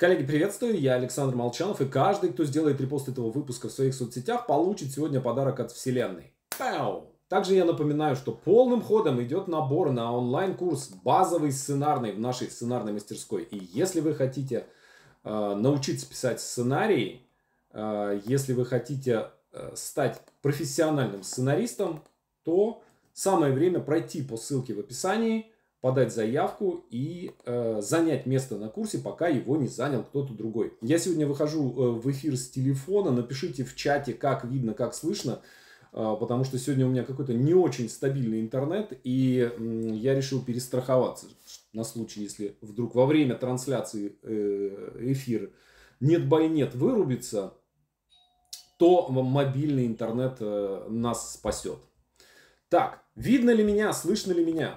Коллеги, приветствую, я Александр Молчанов, и каждый, кто сделает репост этого выпуска в своих соцсетях, получит сегодня подарок от Вселенной. Пау! Также я напоминаю, что полным ходом идет набор на онлайн-курс «Базовый сценарный» в нашей сценарной мастерской. И если вы хотите э, научиться писать сценарии, э, если вы хотите э, стать профессиональным сценаристом, то самое время пройти по ссылке в описании – подать заявку и э, занять место на курсе, пока его не занял кто-то другой. Я сегодня выхожу э, в эфир с телефона. Напишите в чате, как видно, как слышно, э, потому что сегодня у меня какой-то не очень стабильный интернет, и э, я решил перестраховаться на случай, если вдруг во время трансляции э, эфира нет бай нет вырубится, то мобильный интернет э, нас спасет. Так, видно ли меня, слышно ли меня?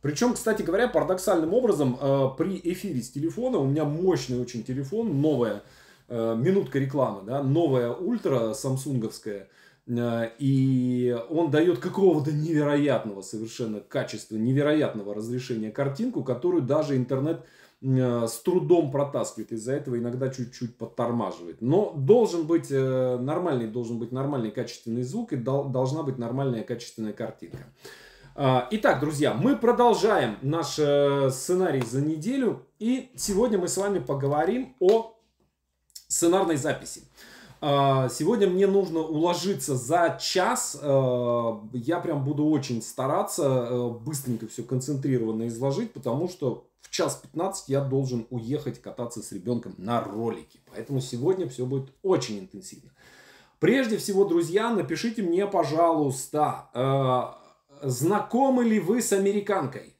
Причем, кстати говоря, парадоксальным образом э, при эфире с телефона, у меня мощный очень телефон, новая, э, минутка рекламы, да, новая ультра самсунговская, э, и он дает какого-то невероятного совершенно качества, невероятного разрешения картинку, которую даже интернет с трудом протаскивает, из-за этого иногда чуть-чуть подтормаживает. Но должен быть нормальный, должен быть нормальный качественный звук и должна быть нормальная качественная картинка. А, итак, друзья, мы продолжаем наш э, сценарий за неделю. И сегодня мы с вами поговорим о сценарной записи. А, сегодня мне нужно уложиться за час. Э, я прям буду очень стараться э, быстренько все концентрированно изложить, потому что в час 15 я должен уехать кататься с ребенком на ролике. Поэтому сегодня все будет очень интенсивно. Прежде всего, друзья, напишите мне, пожалуйста, знакомы ли вы с американкой?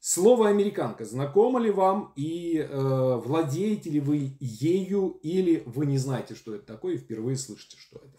Слово американка, знакомо ли вам и э, владеете ли вы ею или вы не знаете, что это такое и впервые слышите, что это?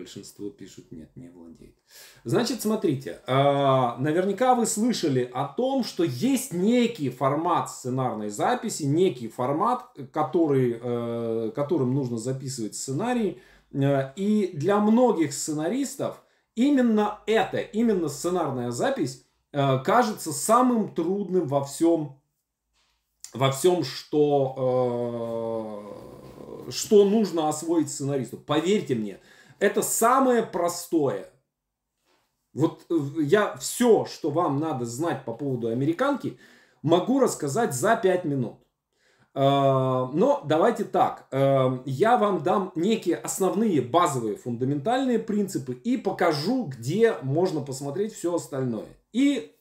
большинство пишут нет, не владеет. Значит, смотрите, а, наверняка вы слышали о том, что есть некий формат сценарной записи, некий формат, который, э, которым нужно записывать сценарий. Э, и для многих сценаристов именно это, именно сценарная запись э, кажется самым трудным во всем, во всем, что, что нужно освоить сценаристу. Поверьте мне, это самое простое. Вот э, я все, что вам надо знать по поводу американки, могу рассказать за 5 минут. А, но давайте так, э, я вам дам некие основные базовые фундаментальные принципы и покажу, где можно посмотреть все остальное. И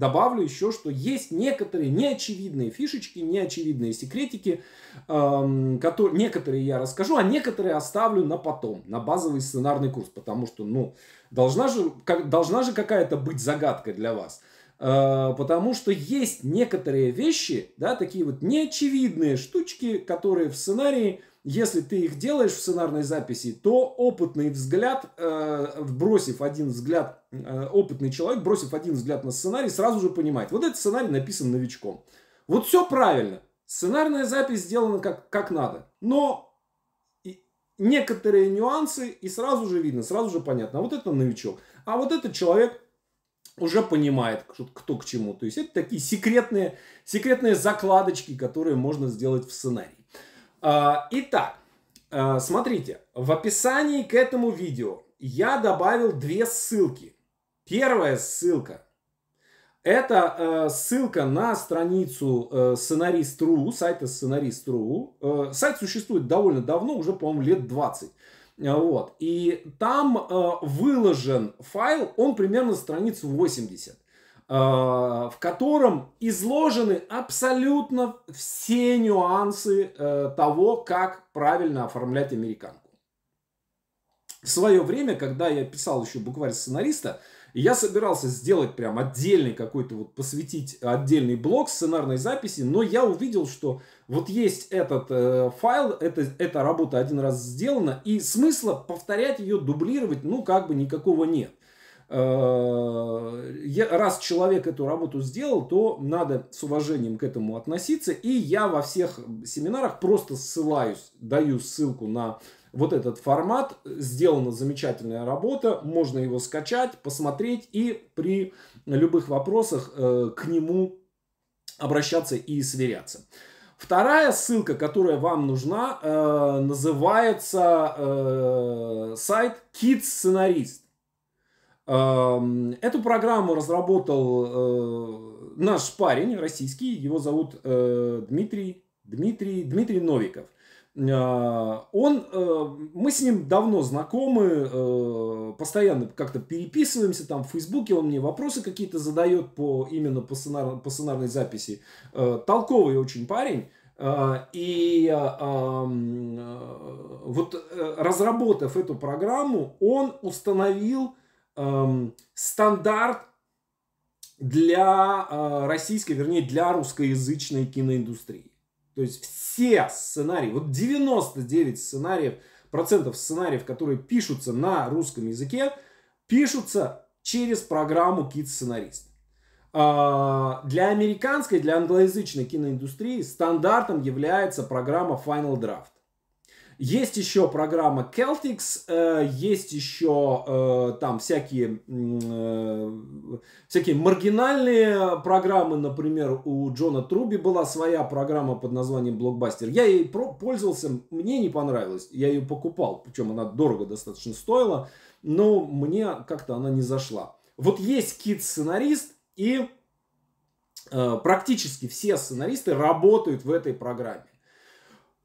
Добавлю еще, что есть некоторые неочевидные фишечки, неочевидные секретики, эм, которые, некоторые я расскажу, а некоторые оставлю на потом, на базовый сценарный курс, потому что, ну, должна же, как, должна же какая-то быть загадка для вас. Э, потому что есть некоторые вещи, да, такие вот неочевидные штучки, которые в сценарии если ты их делаешь в сценарной записи, то опытный взгляд, э, бросив один взгляд, э, опытный человек, бросив один взгляд на сценарий, сразу же понимает, вот этот сценарий написан новичком. Вот все правильно. Сценарная запись сделана как, как надо. Но некоторые нюансы, и сразу же видно, сразу же понятно. А вот это новичок. А вот этот человек уже понимает, кто к чему. То есть это такие секретные, секретные закладочки, которые можно сделать в сценарии. А, итак, а, смотрите, в описании к этому видео я добавил две ссылки. Первая ссылка – это э, ссылка на страницу э, сценарист.ру, сайта сценарист.ру. Э, сайт существует довольно давно, уже, по-моему, лет 20. Вот. И там выложен файл, он примерно страниц 80. Э, в котором изложены абсолютно все нюансы э, того, как правильно оформлять американку. В свое время, когда я писал еще букварь сценариста, я собирался сделать прям отдельный какой-то, вот посвятить отдельный блок сценарной записи, но я увидел, что вот есть этот э, файл, это, эта работа один раз сделана, и смысла повторять ее, дублировать, ну как бы никакого нет. Э, раз человек эту работу сделал, то надо с уважением к этому относиться. И я во всех семинарах просто ссылаюсь, даю ссылку на вот этот формат. Сделана замечательная работа, можно его скачать, посмотреть и при любых вопросах э, к нему обращаться и сверяться. Вторая ссылка, которая вам нужна, э, называется сайт Kids Сценарист. Эм, эту программу разработал э, наш парень российский, его зовут э, Дмитрий, Дмитрий, Дмитрий Новиков. Э, он, мы с ним давно знакомы, постоянно как-то переписываемся там в Фейсбуке, он мне вопросы какие-то задает по, именно по, сценар, по сценарной записи. Толковый очень парень. И эм, вот разработав эту программу, он установил эм, стандарт для э, российской, вернее, для русскоязычной киноиндустрии. То есть все сценарии, вот 99 сценариев, процентов сценариев, которые пишутся на русском языке, пишутся через программу Kids Сценарист. Э, для американской, для англоязычной киноиндустрии стандартом является программа Final Draft. Есть еще программа Celtics, э, есть еще э, там всякие, э, всякие маргинальные программы. Например, у Джона Труби была своя программа под названием Блокбастер. Я ей пользовался, мне не понравилось. Я ее покупал, причем она дорого достаточно стоила, но мне как-то она не зашла. Вот есть кит-сценарист и практически все сценаристы работают в этой программе.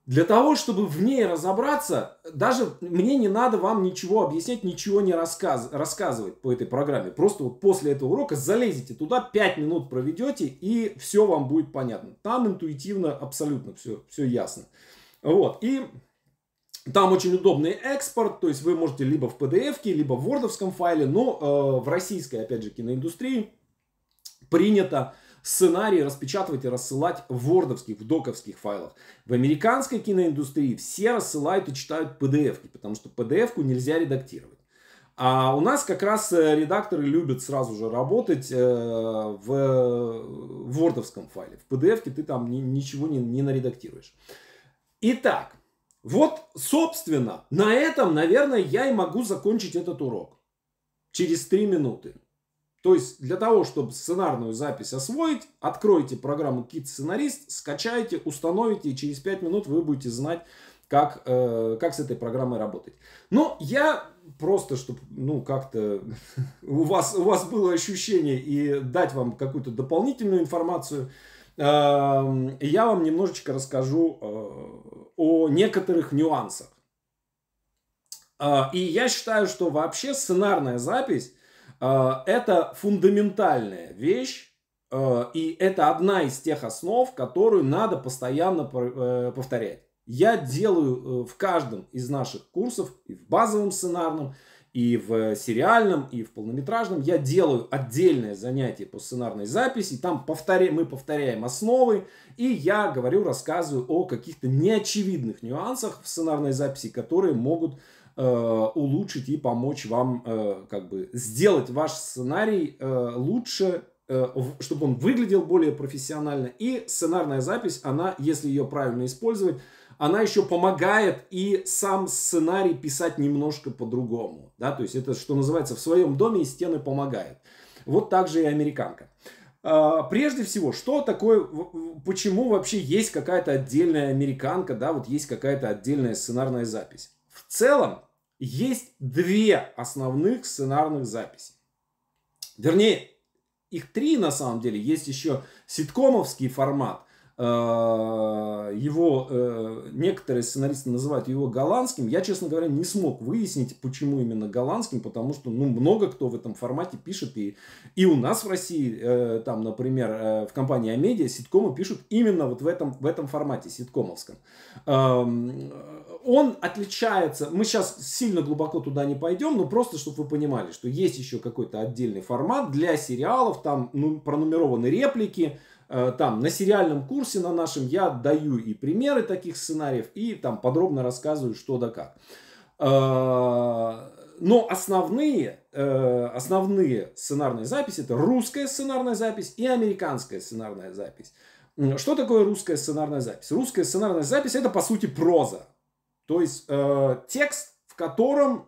Для того, чтобы в ней разобраться, даже мне не надо вам ничего объяснять, ничего не рассказ, рассказывать по этой программе. Просто вот после этого урока залезете туда, 5 минут проведете, и все вам будет понятно. Там интуитивно абсолютно все, все ясно. Вот, и там очень удобный экспорт, то есть вы можете либо в PDF, либо в Word файле, но э, в российской, опять же, киноиндустрии принято сценарии распечатывать и рассылать в вордовских, в доковских файлах. В американской киноиндустрии все рассылают и читают PDF-ки, потому что PDF-ку нельзя редактировать. А у нас как раз э, редакторы любят сразу же работать э, в э, вордовском файле. В pdf ке ты там ничего не, не наредактируешь. Итак, вот, собственно, на этом, наверное, я и могу закончить этот урок. Через три минуты. То есть для того, чтобы сценарную запись освоить, откройте программу Kit Сценарист, скачайте, установите, и через 5 минут вы будете знать, как, э, как с этой программой работать. Но я просто, чтобы, ну, как-то у вас, у вас было ощущение и дать вам какую-то дополнительную информацию, э, я вам немножечко расскажу э, о некоторых нюансах. Э, и я считаю, что вообще сценарная запись а, это фундаментальная вещь, а, и это одна из тех основ, которую надо постоянно э, повторять. Я делаю э, в каждом из наших курсов, и в базовом сценарном, и в сериальном, и в полнометражном, я делаю отдельное занятие по сценарной записи, там повторя... мы повторяем основы, и я говорю, рассказываю о каких-то неочевидных нюансах в сценарной записи, которые могут Э, улучшить и помочь вам э, как бы сделать ваш сценарий э, лучше, чтобы он выглядел более профессионально. И сценарная запись, она, если ее правильно использовать, она еще помогает и сам сценарий писать немножко по-другому. Да? То есть это, что называется, в своем доме и стены помогает. Вот так же и американка. А, прежде всего, что такое, почему вообще есть какая-то отдельная американка, да, вот есть какая-то отдельная сценарная запись целом есть две основных сценарных записи. Вернее, их три на самом деле. Есть еще ситкомовский формат, а, его, э, некоторые сценаристы называют его голландским. Я, честно говоря, не смог выяснить, почему именно голландским, потому что, ну, много кто в этом формате пишет. И, и у нас в России, э, там, например, э, в компании Амедиа ситкомы пишут именно вот в этом, в этом формате, ситкомовском. Он отличается, мы сейчас сильно глубоко туда не пойдем, но просто, чтобы вы понимали, что есть еще какой-то отдельный формат для сериалов, там, ну, пронумерованы реплики, Э, там на сериальном курсе на нашем я даю и примеры таких сценариев, и там подробно рассказываю, что да как. Э, но основные, э, основные сценарные записи это русская сценарная запись и американская сценарная запись. Что такое русская сценарная запись? Русская сценарная запись это по сути проза. То есть текст, в котором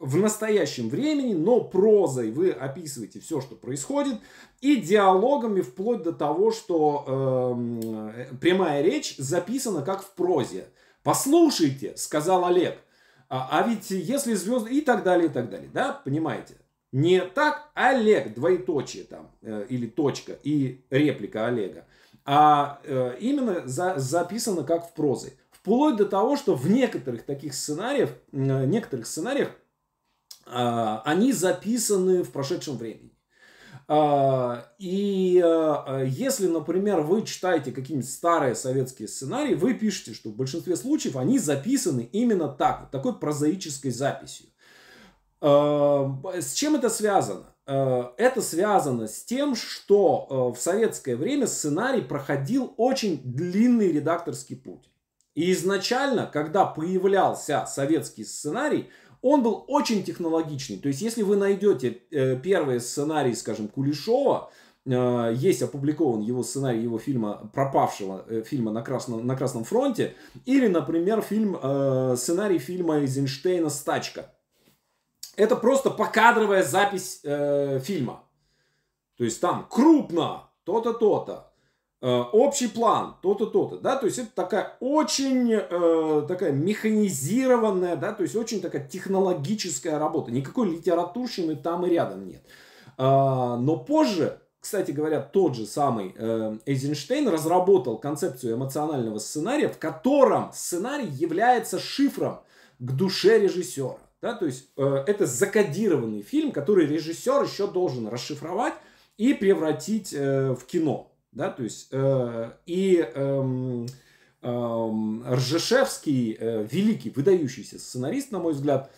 в настоящем времени, но прозой вы описываете все, что происходит, и диалогами вплоть до того, что эм, э, прямая речь записана как в прозе. Послушайте, сказал Олег. А, а ведь если звезды и так далее, и так далее, да, понимаете? Не так Олег, двоеточие там, э, или точка, и реплика Олега, а э, именно за, записано как в прозе, Вплоть до того, что в некоторых таких сценариях, э, некоторых сценариях а, они записаны в прошедшем времени. А, и а, если, например, вы читаете какие-нибудь старые советские сценарии, вы пишете, что в большинстве случаев они записаны именно так, вот такой прозаической записью. С чем это связано? Это связано с тем, что в советское время сценарий проходил очень длинный редакторский путь. И изначально, когда появлялся советский сценарий, он был очень технологичный. То есть, если вы найдете э, первые сценарии, скажем, Кулешова, э, есть опубликован его сценарий его фильма пропавшего э, фильма на красном на красном фронте или например фильм э, сценарий фильма Эйзенштейна «Стачка». это просто покадровая запись э, фильма то есть там крупно то-то то-то Э, общий план, то-то, то-то, да, то есть это такая очень э, такая механизированная, да, то есть очень такая технологическая работа, никакой литературщины там и рядом нет. Э, но позже, кстати говоря, тот же самый э, Эйзенштейн разработал концепцию эмоционального сценария, в котором сценарий является шифром к душе режиссера, да, то есть э, это закодированный фильм, который режиссер еще должен расшифровать и превратить э, в кино. Да, то есть, э, и э, эм, э, эм, Ржешевский, э, великий, выдающийся сценарист, на мой взгляд,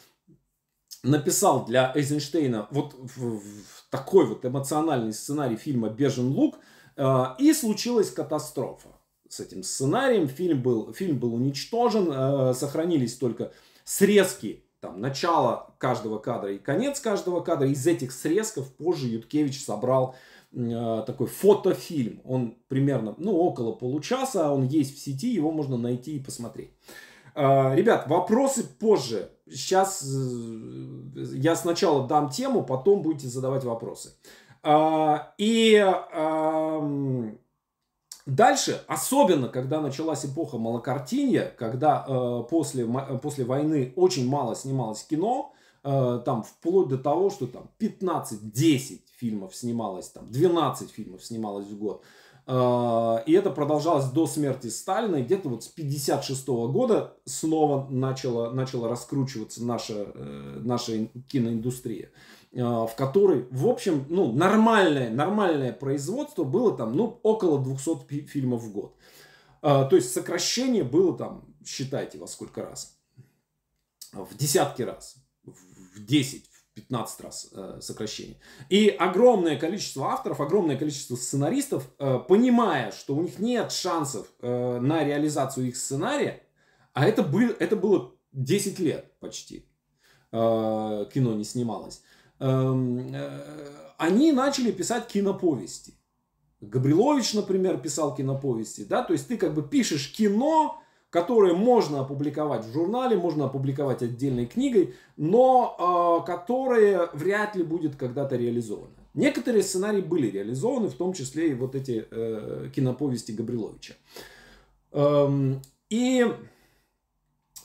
написал для Эйзенштейна вот в, в такой вот эмоциональный сценарий фильма «Бежен лук», э, и случилась катастрофа с этим сценарием. Фильм был, фильм был уничтожен, э, сохранились только срезки там начало каждого кадра и конец каждого кадра. Из этих срезков позже Юткевич собрал а, такой фотофильм. Он примерно, ну, около получаса, а он есть в сети, его можно найти и посмотреть. А, ребят, вопросы позже. Сейчас э, я сначала дам тему, потом будете задавать вопросы. И дальше, особенно когда началась эпоха малокартинья, когда э, после, после войны очень мало снималось кино, э, там вплоть до того, что там 15-10 фильмов снималось, там 12 фильмов снималось в год. А, и это продолжалось до смерти Сталина, и где-то вот с 56 -го года снова начала, начала раскручиваться наша, э, наша киноиндустрия, а, в которой, в общем, ну, нормальное, нормальное производство было там, ну, около 200 фильмов в год. А, то есть сокращение было там, считайте во сколько раз, в десятки раз, в 10, 15 раз э, сокращение. И огромное количество авторов, огромное количество сценаристов, э, понимая, что у них нет шансов э, на реализацию их сценария, а это, был, это было 10 лет почти, э, кино не снималось, э, э, они начали писать киноповести. Габрилович, например, писал киноповести, да, то есть ты как бы пишешь кино, которые можно опубликовать в журнале, можно опубликовать отдельной книгой, но э, которые вряд ли будет когда-то реализованы. Некоторые сценарии были реализованы, в том числе и вот эти э, киноповести Габриловича. Эм, и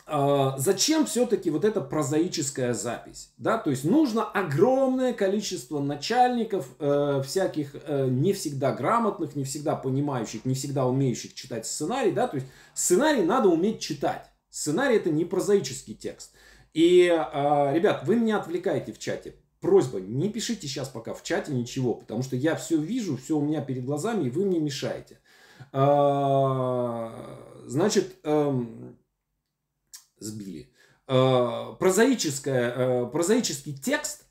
а, зачем все-таки вот эта прозаическая запись? Да, то есть нужно огромное количество начальников, э, всяких э, не всегда грамотных, не всегда понимающих, не всегда умеющих читать сценарий, да, то есть сценарий надо уметь читать. Сценарий это не прозаический текст. И, э, ребят, вы меня отвлекаете в чате. Просьба, не пишите сейчас пока в чате ничего, потому что я все вижу, все у меня перед глазами, и вы мне мешаете. Э, значит, э, сбили. Э, прозаическое, э, прозаический текст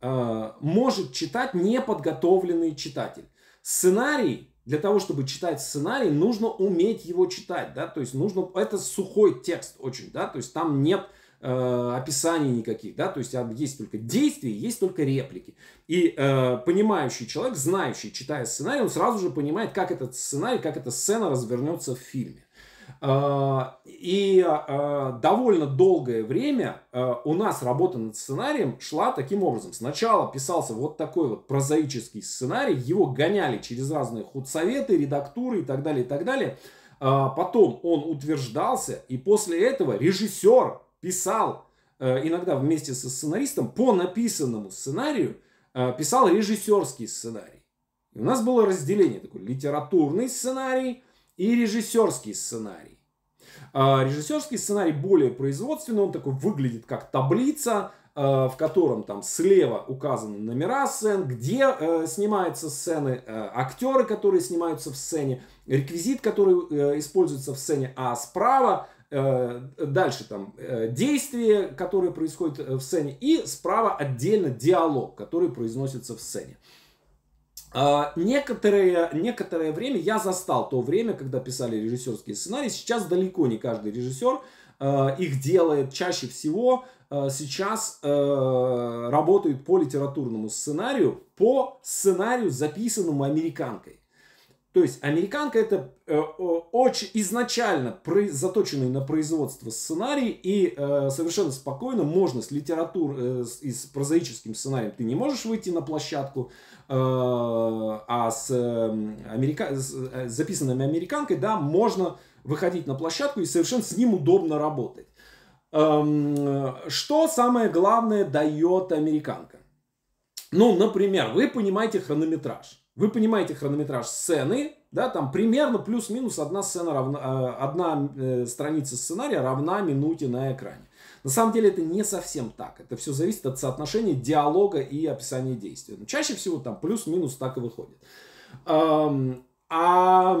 э, может читать неподготовленный читатель. Сценарий, для того, чтобы читать сценарий, нужно уметь его читать, да, то есть нужно, это сухой текст очень, да, то есть там нет описаний никаких, да, то есть есть только действия, есть только реплики. И э, понимающий человек, знающий, читая сценарий, он сразу же понимает, как этот сценарий, как эта сцена развернется в фильме. А, и а, довольно долгое время а, у нас работа над сценарием шла таким образом. Сначала писался вот такой вот прозаический сценарий, его гоняли через разные худсоветы, редактуры и так далее, и так далее. Потом он утверждался, и после этого режиссер писал, иногда вместе со сценаристом, по написанному сценарию, писал режиссерский сценарий. И у нас было разделение, такой литературный сценарий – и режиссерский сценарий. А, режиссерский сценарий более производственный, он такой выглядит как таблица, а, в котором там слева указаны номера сцен, где э, снимаются сцены, э, актеры, которые снимаются в сцене, реквизит, который э, используется в сцене, а справа э, дальше там э, действие, которое происходит э, в сцене, и справа отдельно диалог, который произносится в сцене. А, некоторое, некоторое время я застал то время, когда писали режиссерские сценарии. Сейчас далеко не каждый режиссер э, их делает. Чаще всего а, сейчас э, работают по литературному сценарию, по сценарию, записанному американкой. То есть американка это э, очень изначально про, заточенный на производство сценарий и э, совершенно спокойно можно с литературой э, с, и с прозаическим сценарием ты не можешь выйти на площадку, э, а с, э, америка, с э, записанными американкой да можно выходить на площадку и совершенно с ним удобно работать. Эм, что самое главное дает американка? Ну, например, вы понимаете хронометраж. Вы понимаете хронометраж сцены, да, там примерно плюс-минус одна сцена равна, э, одна э, страница сценария равна минуте на экране. На самом деле это не совсем так. Это все зависит от соотношения диалога и описания действия. Но ну, чаще всего там плюс-минус так и выходит. А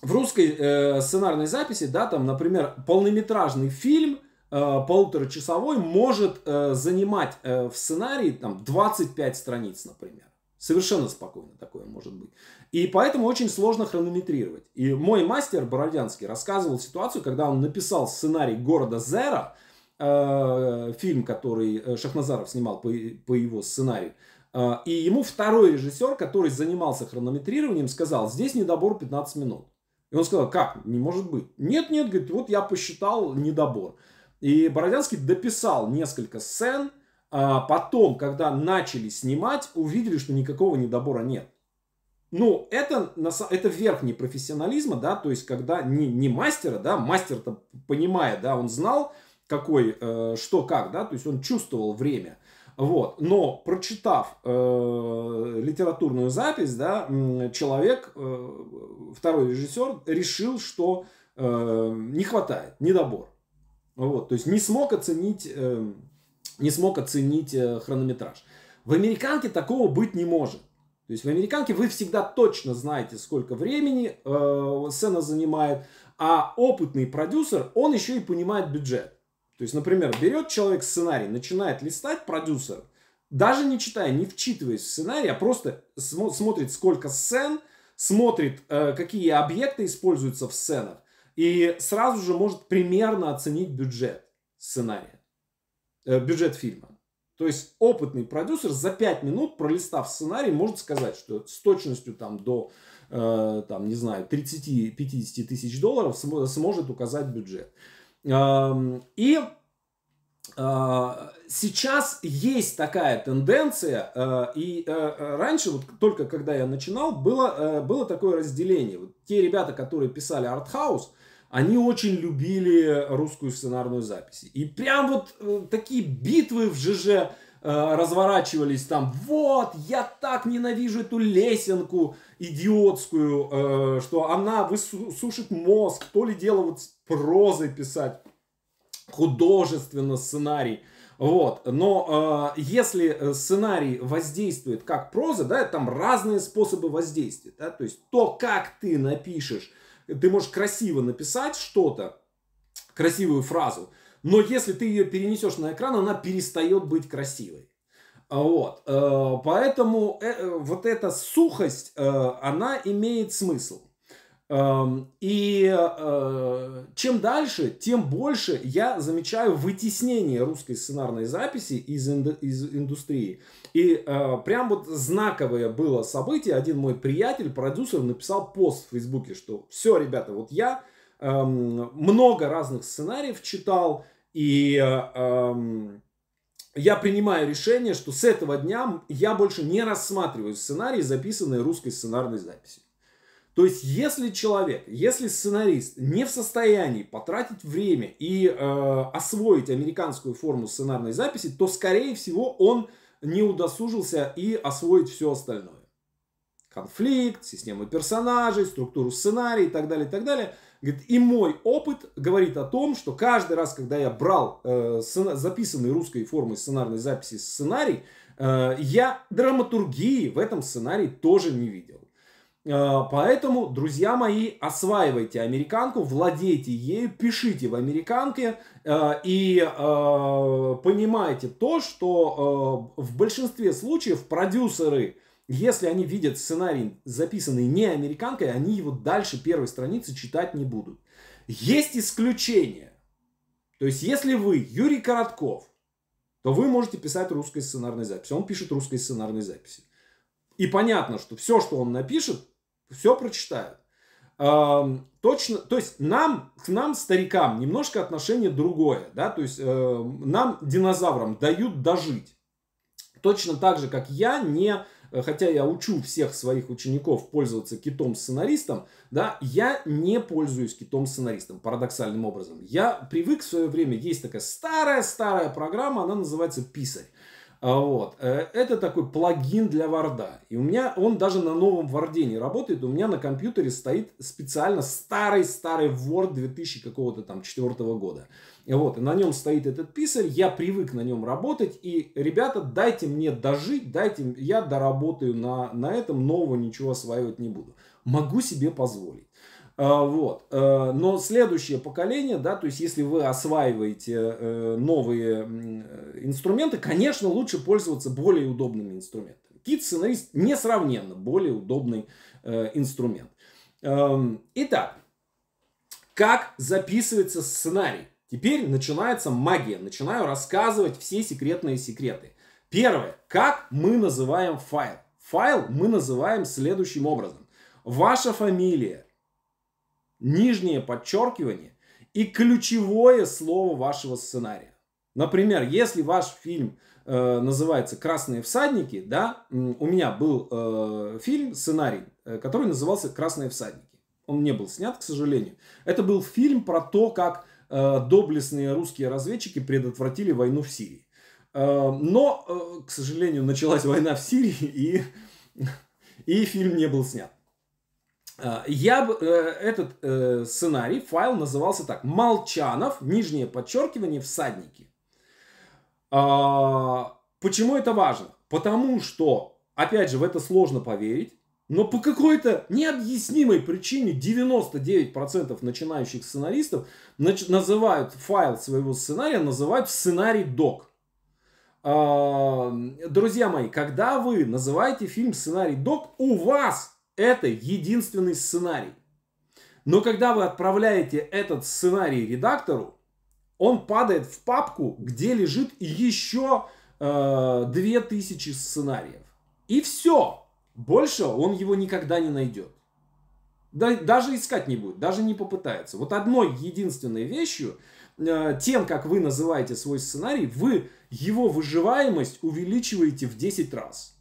в русской э, сценарной записи, да, там, например, полнометражный фильм полуторачасовой может занимать в сценарии там 25 страниц, например. Совершенно спокойно такое может быть. И поэтому очень сложно хронометрировать. И мой мастер Бородянский рассказывал ситуацию, когда он написал сценарий города Зера, э, фильм, который э, Шахназаров снимал по, по его сценарию. Э, и ему второй режиссер, который занимался хронометрированием, сказал, здесь недобор 15 минут. И он сказал, как, не может быть. Нет, нет, говорит, вот я посчитал недобор. И Бородянский дописал несколько сцен, а потом, когда начали снимать, увидели, что никакого недобора нет. Ну, это, это верхний профессионализма, да, то есть, когда не, не мастера, да, мастер-то понимая, да, он знал, какой, э, что, как, да, то есть, он чувствовал время, вот, но прочитав э, литературную запись, да, человек, э, второй режиссер, решил, что э, не хватает, недобор, вот, то есть, не смог оценить... Э, не смог оценить э, хронометраж. В американке такого быть не может. То есть в американке вы всегда точно знаете, сколько времени э, сцена занимает, а опытный продюсер, он еще и понимает бюджет. То есть, например, берет человек сценарий, начинает листать продюсер, даже не читая, не вчитываясь в сценарий, а просто смо- смотрит, сколько сцен, смотрит, э, какие объекты используются в сценах, и сразу же может примерно оценить бюджет сценария. Э, бюджет фильма. То есть опытный продюсер за 5 минут, пролистав сценарий, может сказать, что с точностью там до, э, там, не знаю, 30-50 тысяч долларов сможет указать бюджет. Эм, и э, Сейчас есть такая тенденция, и раньше, вот только когда я начинал, было, было такое разделение. Вот те ребята, которые писали артхаус, они очень любили русскую сценарную запись. И прям вот э, такие битвы в ЖЖ э, разворачивались там, вот, я так ненавижу эту лесенку идиотскую, э, что она высушит мозг, то ли дело вот с прозой писать, художественно сценарий. Вот, но э, если э, сценарий воздействует как проза, да, там разные способы воздействия, да, то есть то, как ты напишешь ты можешь красиво написать что-то, красивую фразу, но если ты ее перенесешь на экран, она перестает быть красивой. А, вот. Э, поэтому э, э, вот эта сухость, она имеет смысл. Эм, и э, чем дальше, тем больше я замечаю вытеснение русской сценарной записи из, из индустрии. И э, прям вот знаковое было событие. Один мой приятель, продюсер, написал пост в Фейсбуке, что все, ребята, вот я эм, много разных сценариев читал, и э, эм, я принимаю решение, что с этого дня я больше не рассматриваю сценарии, записанные русской сценарной записью. То есть, если человек, если сценарист не в состоянии потратить время и э, освоить американскую форму сценарной записи, то, скорее всего, он не удосужился и освоить все остальное. Конфликт, систему персонажей, структуру сценария и так далее, и так далее. Говорит, и мой опыт говорит о том, что каждый раз, когда я брал э, записанный русской формой сценарной записи сценарий, э, я драматургии в этом сценарии тоже не видел. Э, поэтому, друзья мои, осваивайте американку, владейте ею, пишите в американке э, и э, понимайте то, что в большинстве случаев продюсеры, если они видят сценарий, записанный не американкой, они его дальше первой страницы читать не будут. Есть исключения. То есть, если вы Юрий Коротков, то вы можете писать русской сценарной записи. Он пишет русской сценарной записи. И понятно, что все, что он напишет, все прочитают. Эм, точно, то есть нам, к нам, старикам, немножко отношение другое, да, то есть э, нам, динозаврам, дают дожить. Точно так же, как я не, э, хотя я учу всех своих учеников пользоваться китом-сценаристом, да, я не пользуюсь китом-сценаристом, парадоксальным образом. Я привык в свое время, есть такая старая-старая программа, она называется «Писарь». А, вот. Э, это такой плагин для Варда. И у меня, он даже на новом Варде не работает. У меня на компьютере стоит специально старый-старый Word 2000 какого-то там четвертого года. И вот. И на нем стоит этот писарь. Я привык на нем работать. И, ребята, дайте мне дожить, дайте, я доработаю на, на этом, нового ничего осваивать не буду. Могу себе позволить. А, вот. Э, но следующее поколение, да, то есть если вы осваиваете э, новые э, инструменты, конечно, лучше пользоваться более удобными инструментами. Кит сценарист несравненно более удобный инструмент. Эм, итак, как записывается сценарий? Теперь начинается магия. Начинаю рассказывать все секретные секреты. Первое. Как мы называем файл? Файл мы называем следующим образом. Ваша фамилия, нижнее подчеркивание и ключевое слово вашего сценария. Например, если ваш фильм э, называется «Красные всадники», да, у меня был э, фильм, сценарий, э, который назывался «Красные всадники». Он не был снят, к сожалению. Это был фильм про то, как э, доблестные русские разведчики предотвратили войну в Сирии. Э, но, э, к сожалению, началась война в Сирии, и, и фильм не был снят. А, я бы э, этот э, сценарий, файл назывался так. Молчанов, нижнее подчеркивание, всадники. А, почему это важно? Потому что, опять же, в это сложно поверить, но по какой-то необъяснимой причине 99% начинающих сценаристов нач- называют файл своего сценария, называют сценарий док. А, друзья мои, когда вы называете фильм сценарий док, у вас это единственный сценарий. Но когда вы отправляете этот сценарий редактору, он падает в папку, где лежит еще э, 2000 сценариев. И все. Больше он его никогда не найдет. Да, даже искать не будет, даже не попытается. Вот одной единственной вещью, э, тем, как вы называете свой сценарий, вы его выживаемость увеличиваете в 10 раз.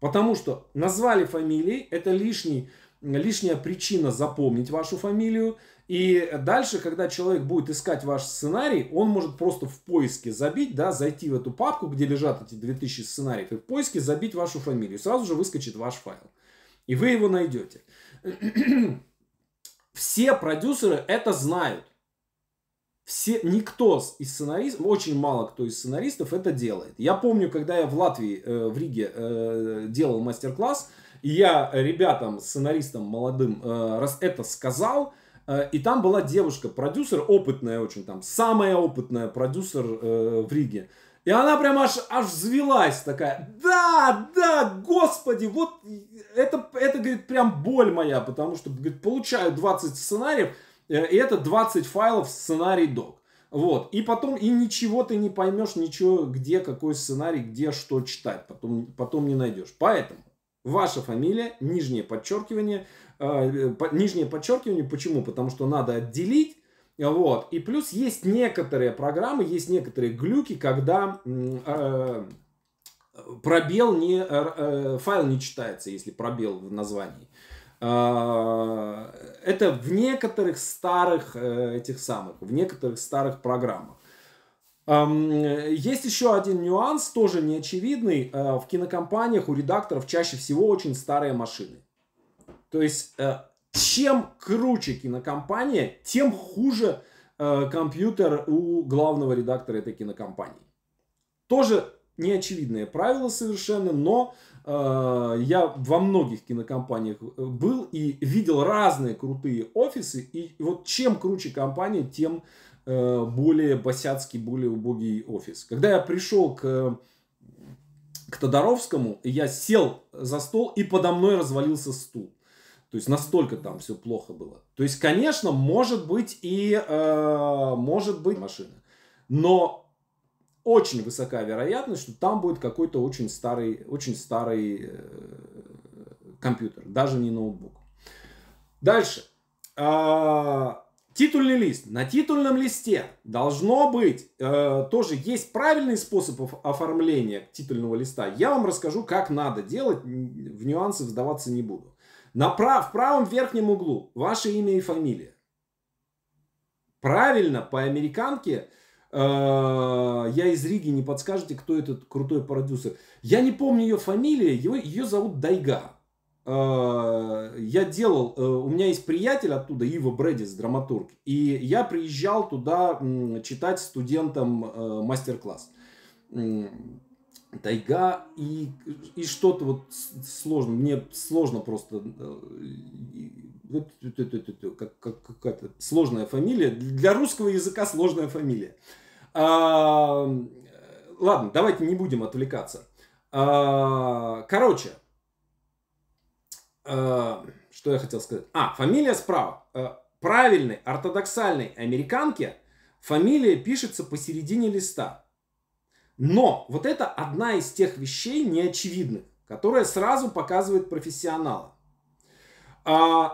Потому что назвали фамилией, это лишний, лишняя причина запомнить вашу фамилию. И дальше, когда человек будет искать ваш сценарий, он может просто в поиске забить, да, зайти в эту папку, где лежат эти 2000 сценариев, и в поиске забить вашу фамилию. Сразу же выскочит ваш файл. И вы его найдете. Все продюсеры это знают все, никто из сценаристов, очень мало кто из сценаристов это делает. Я помню, когда я в Латвии, э, в Риге э, делал мастер-класс, и я ребятам, сценаристам молодым э, раз это сказал, э, и там была девушка, продюсер, опытная очень там, самая опытная продюсер э, в Риге. И она прям аж, аж взвелась такая, да, да, господи, вот это, это, говорит, прям боль моя, потому что, говорит, получаю 20 сценариев, Э, и это 20 файлов сценарий док. Вот. И потом и ничего ты не поймешь, ничего, где какой сценарий, где что читать. Потом, потом не найдешь. Поэтому ваша фамилия, нижнее подчеркивание. Э, по, нижнее подчеркивание почему? Потому что надо отделить. Вот. И плюс есть некоторые программы, есть некоторые глюки, когда э, пробел не, э, э, файл не читается, если пробел в названии. А, это в некоторых старых э, этих самых, в некоторых старых программах. Есть еще один нюанс, тоже неочевидный. Э, в кинокомпаниях у редакторов чаще всего очень старые машины. То есть, э, чем круче кинокомпания, тем хуже компьютер у главного редактора этой кинокомпании. Тоже неочевидное правило совершенно, но а, я во многих кинокомпаниях э, был и видел разные крутые офисы. И вот чем круче компания, тем э, более босяцкий, более убогий офис. Когда я пришел к, к Тодоровскому, я сел за стол и подо мной развалился стул. То есть настолько там все плохо было. То есть, конечно, может быть и э, может быть машина. Но очень высока вероятность, что там будет какой-то очень старый, очень старый э, компьютер, даже не ноутбук. Дальше. А, титульный лист. На титульном листе должно быть, э, тоже есть правильный способ оформления титульного листа. Я вам расскажу, как надо делать, в нюансы вдаваться не буду. На прав, в правом верхнем углу ваше имя и фамилия. Правильно, по американке а, я из Риги, не подскажете, кто этот крутой продюсер? Я не помню ее фамилии, его, ее зовут Дайга. А, я делал, э, у меня есть приятель оттуда, Ива Бредис, драматург. И я приезжал туда читать студентам э, мастер-класс. Тайга и, и что-то вот сложно, мне сложно просто, э, вот, как, как, какая-то сложная фамилия, для русского языка сложная фамилия. А, ладно, давайте не будем отвлекаться. А, короче, а, что я хотел сказать? А, фамилия справа. Э, правильной ортодоксальной американке фамилия пишется посередине листа. Но вот это одна из тех вещей неочевидных, которая сразу показывает профессионала.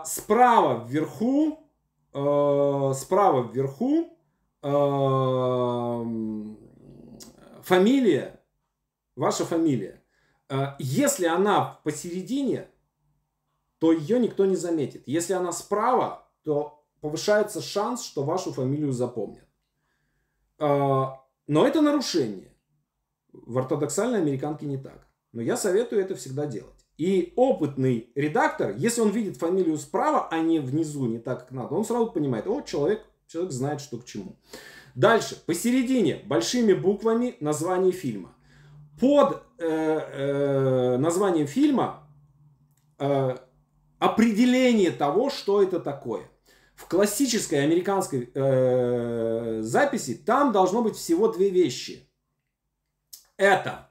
справа вверху, э, справа вверху Эм, фамилия, ваша фамилия, э, если она посередине, то ее никто не заметит. Если она справа, то повышается шанс, что вашу фамилию запомнят. Э, но это нарушение. В ортодоксальной американке не так. Но я советую это всегда делать. И опытный редактор, если он видит фамилию справа, а не внизу, не так, как надо, он сразу понимает, о, человек Человек знает, что к чему. Дальше, посередине, большими буквами название фильма. Под э, э, названием фильма э, определение того, что это такое. В классической американской э, записи там должно быть всего две вещи. Это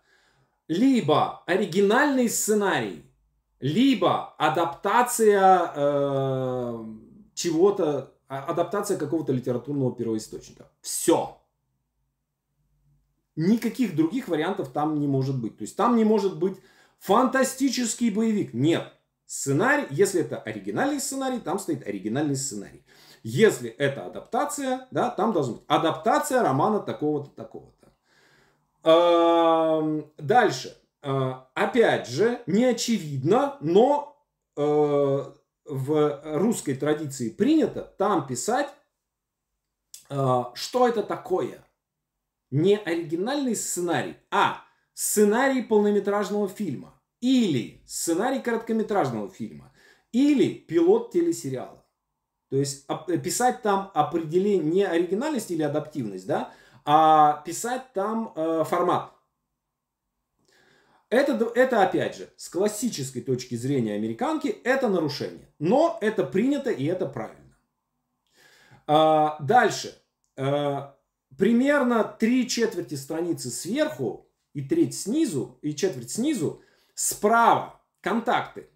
либо оригинальный сценарий, либо адаптация э, чего-то а, адаптация какого-то литературного первоисточника. Все. Никаких других вариантов там не может быть. То есть там не может быть фантастический боевик. Нет. Сценарий, если это оригинальный сценарий, там стоит оригинальный сценарий. Если это адаптация, да, там должна быть адаптация романа такого-то, такого-то. Дальше. А, опять же, не очевидно, но э, в русской традиции принято там писать, э, что это такое. Не оригинальный сценарий, а сценарий полнометражного фильма. Или сценарий короткометражного фильма. Или пилот телесериала. То есть а, э, писать там определение не оригинальность или адаптивность, да, а писать там э, формат. Это, это, опять же, с классической точки зрения американки, это нарушение. Но это принято и это правильно. А, дальше. А, примерно три четверти страницы сверху и треть снизу, и четверть снизу, справа контакты.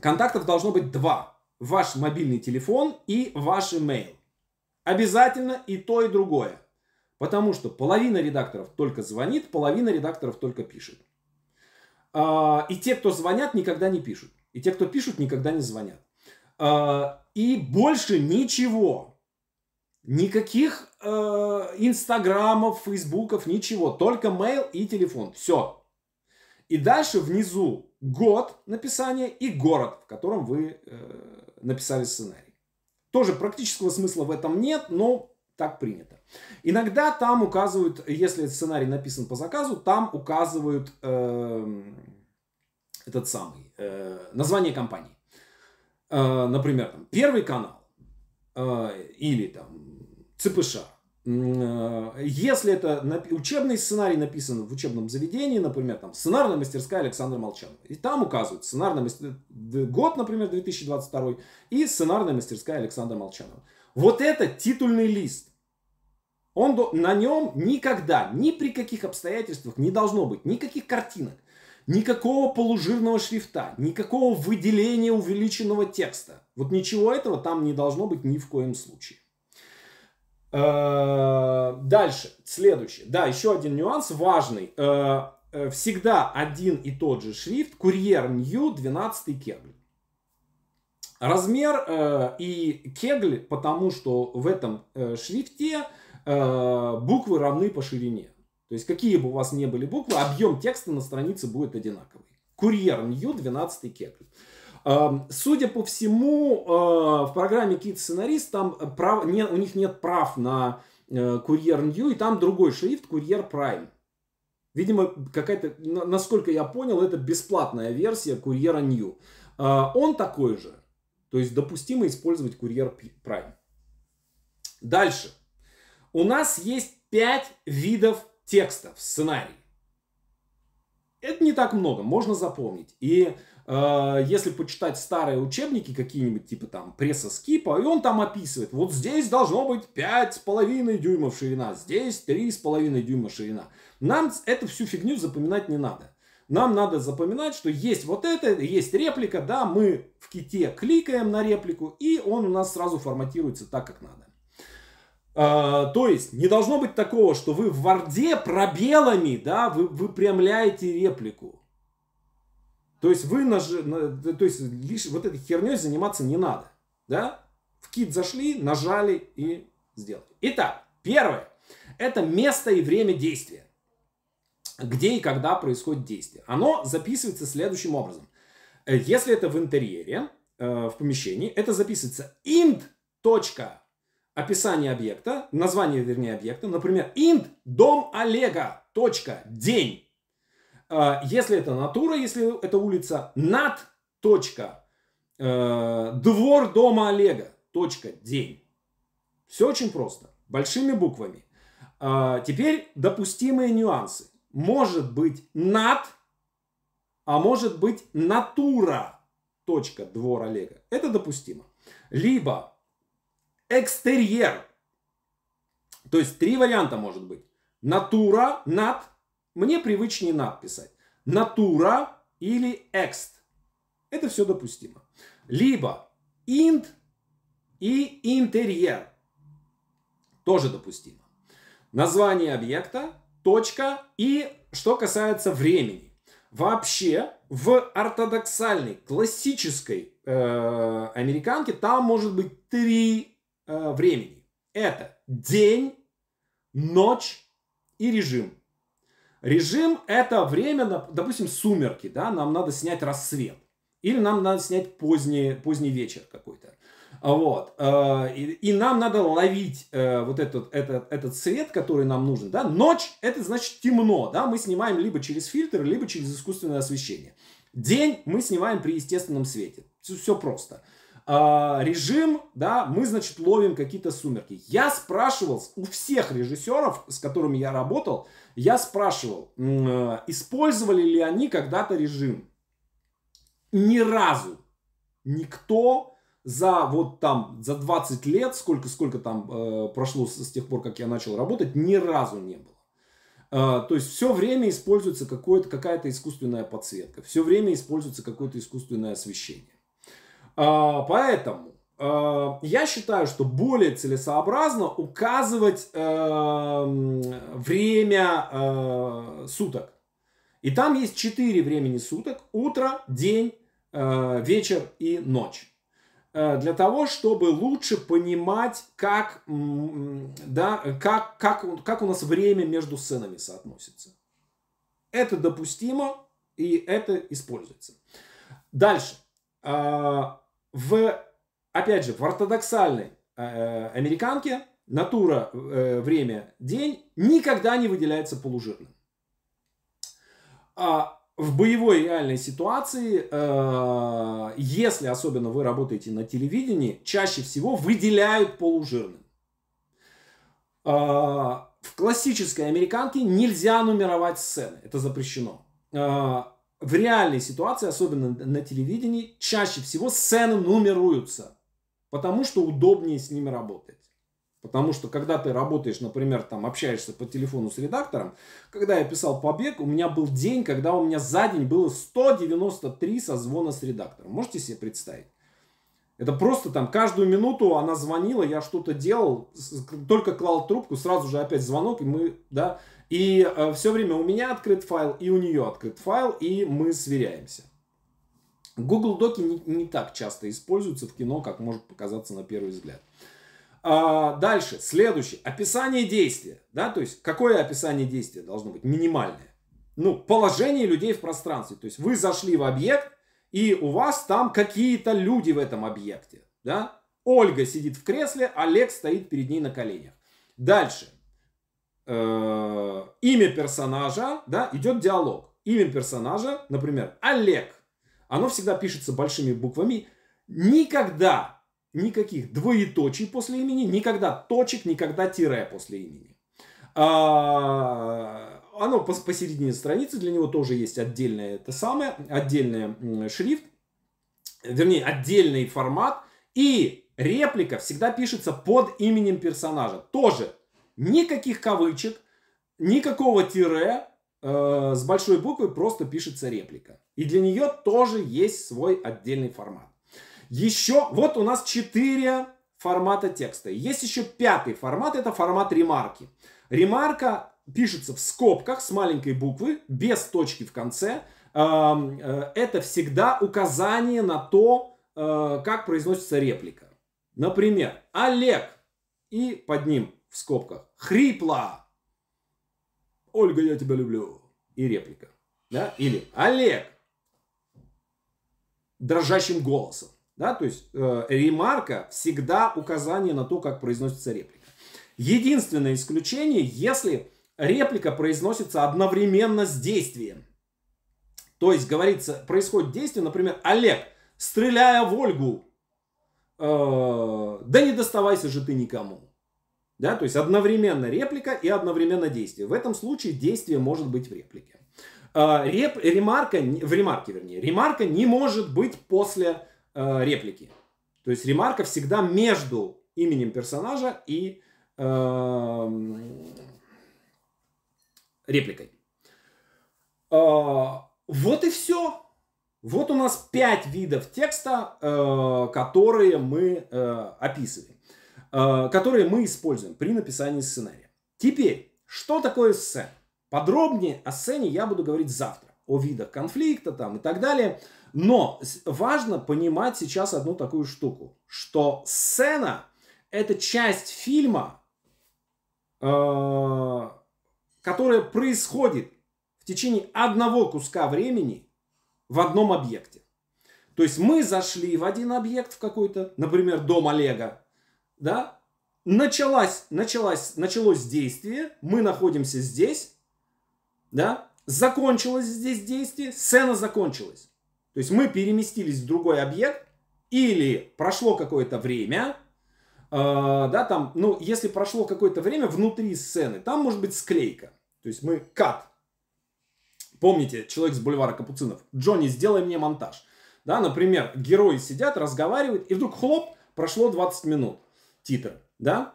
Контактов должно быть два. Ваш мобильный телефон и ваш имейл. Обязательно и то, и другое. Потому что половина редакторов только звонит, половина редакторов только пишет. А, и те, кто звонят, никогда не пишут. И те, кто пишут, никогда не звонят. А, и больше ничего. Никаких э, инстаграмов, фейсбуков, ничего. Только mail и телефон. Все. И дальше внизу год написания и город, в котором вы э, написали сценарий. Тоже практического смысла в этом нет, но так принято. Иногда там указывают, если сценарий написан по заказу, там указывают э, этот самый э, название компании. Э, например, там, Первый канал э, или там ЦПШ. Э, если это учебный сценарий написан в учебном заведении, например, там сценарная мастерская Александра Молчанова, и там указывают сценарная мастер... год, например, 2022 и сценарная мастерская Александра Молчанова. Вот это титульный лист. Он, на нем никогда, ни при каких обстоятельствах не должно быть никаких картинок, никакого полужирного шрифта, никакого выделения увеличенного текста. Вот ничего этого там не должно быть ни в коем случае. Э, дальше, следующее. Да, еще один нюанс важный. Э, э, всегда один и тот же шрифт. Курьер New 12 кегль. Размер и кегль, потому что в этом шрифте Э, буквы равны по ширине. То есть какие бы у вас ни были буквы, объем текста на странице будет одинаковый. Курьер New 12 Кекль. Судя по всему, э, в программе Kit Сценарист там прав, не, у них нет прав на э, Курьер New, и там другой шрифт Курьер Prime. Видимо, какая-то, насколько я понял, это бесплатная версия Курьера New. Он такой же. То есть допустимо использовать Курьер Prime. Дальше. У нас есть пять видов текстов сценарий. Это не так много, можно запомнить. И э, если почитать старые учебники какие-нибудь, типа там пресса Скипа, и он там описывает, вот здесь должно быть 5,5 дюймов ширина, здесь 3,5 дюйма ширина. Нам эту всю фигню запоминать не надо. Нам надо запоминать, что есть вот это, есть реплика, да, мы в ките кликаем на реплику, и он у нас сразу форматируется так, как надо. А, то есть не должно быть такого, что вы в варде пробелами, да, вы выпрямляете реплику. То есть вы наж... то есть лишь вот этой херней заниматься не надо, да? В кит зашли, нажали и сделали. Итак, первое это место и время действия. Где и когда происходит действие. Оно записывается следующим образом. Э, если это в интерьере, э, в помещении, это записывается int описание объекта, название, вернее, объекта, например, int дом Олега, точка, день. А, если это натура, если это улица, над, точка, э, двор дома Олега, точка, день. Все очень просто, большими буквами. А, теперь допустимые нюансы. Может быть над, а может быть натура, точка, двор Олега. Это допустимо. Либо экстерьер. То есть три варианта может быть. Натура, над. Мне привычнее над писать. Натура или экст. Это все допустимо. Либо инт и интерьер. Тоже допустимо. Название объекта, точка и что касается времени. Вообще в ортодоксальной классической э, американке там может быть три Э, времени. Это день, ночь и режим. Режим – это время, допустим, сумерки, да, нам надо снять рассвет. Или нам надо снять поздний, поздний вечер какой-то. Вот. Э, и, и нам надо ловить э, вот этот, этот, этот свет, который нам нужен. Да? Ночь – это значит темно. Да? Мы снимаем либо через фильтр, либо через искусственное освещение. День мы снимаем при естественном свете. все просто. А, режим, да, мы, значит, ловим какие-то сумерки. Я спрашивал у всех режиссеров, с которыми я работал, я спрашивал, э, использовали ли они когда-то режим. Ни разу никто за вот там, за 20 лет, сколько, сколько там э, прошло с, с тех пор, как я начал работать, ни разу не было. А, то есть все время используется какая-то искусственная подсветка, все время используется какое-то искусственное освещение. А, поэтому а, я считаю, что более целесообразно указывать э, время э, суток. И там есть четыре времени суток. Утро, день, э, вечер и ночь. Для того, чтобы лучше понимать, как, да, как, как, как у нас время между сценами соотносится. Это допустимо и это используется. Дальше. А, в, опять же, в ортодоксальной э, э, американке натура, э, время, день никогда не выделяется полужирным. А в боевой реальной ситуации, э, если особенно вы работаете на телевидении, чаще всего выделяют полужирным. Э, в классической американке нельзя нумеровать сцены, это запрещено. А, в реальной ситуации, особенно на телевидении, чаще всего сцены нумеруются, потому что удобнее с ними работать. Потому что когда ты работаешь, например, там общаешься по телефону с редактором, когда я писал «Побег», у меня был день, когда у меня за день было 193 созвона с редактором. Можете себе представить? Это просто там каждую минуту она звонила, я что-то делал, только клал трубку, сразу же опять звонок, и мы, да, и э, все время у меня открыт файл, и у нее открыт файл, и мы сверяемся. Google Доки не, не так часто используются в кино, как может показаться на первый взгляд. А, дальше, следующее. Описание действия. Да? То есть, какое описание действия должно быть? Минимальное. Ну, положение людей в пространстве. То есть, вы зашли в объект, и у вас там какие-то люди в этом объекте. Да? Ольга сидит в кресле, Олег стоит перед ней на коленях. Дальше. Э, имя персонажа, да, идет диалог. Имя персонажа, например, Олег. Оно всегда пишется большими буквами. Никогда никаких двоеточий после имени, никогда точек, никогда тире после имени. А, оно посередине страницы, для него тоже есть отдельное это самое, отдельный шрифт, вернее, отдельный формат. И реплика всегда пишется под именем персонажа. Тоже никаких кавычек, никакого тире, э, с большой буквы просто пишется реплика. И для нее тоже есть свой отдельный формат. Еще, вот у нас четыре формата текста. Есть еще пятый формат, это формат ремарки. Ремарка пишется в скобках с маленькой буквы, без точки в конце. Эм, э, это всегда указание на то, э, как произносится реплика. Например, Олег и под ним в скобках, хрипло. Ольга, я тебя люблю. И реплика. Да? Или Олег. Дрожащим голосом. Да? То есть э, ремарка всегда указание на то, как произносится реплика. Единственное исключение, если реплика произносится одновременно с действием. То есть говорится, происходит действие, например, Олег, стреляя в Ольгу, э, да не доставайся же ты никому. Да, то есть одновременно реплика и одновременно действие. В этом случае действие может быть в реплике. А, реп, ремарка, в ремарке, вернее, ремарка не может быть после э, реплики. То есть ремарка всегда между именем персонажа и э, репликой. Э, вот и все. Вот у нас пять видов текста, э, которые мы э, описывали. Э, которые мы используем при написании сценария. Теперь, что такое сцена? Подробнее о сцене я буду говорить завтра, о видах конфликта там и так далее. Но важно понимать сейчас одну такую штуку, что сцена – это часть фильма, э, которая происходит в течение одного куска времени в одном объекте. То есть мы зашли в один объект в какой-то, например, дом Олега, да, началась, началась, началось действие, мы находимся здесь, да, закончилось здесь действие, сцена закончилась. То есть мы переместились в другой объект, или прошло какое-то время, э, да, там, ну, если прошло какое-то время внутри сцены, там может быть склейка. То есть мы кат. Помните, человек с бульвара Капуцинов, Джонни, сделай мне монтаж. Да, например, герои сидят, разговаривают, и вдруг хлоп, прошло 20 минут титр, да,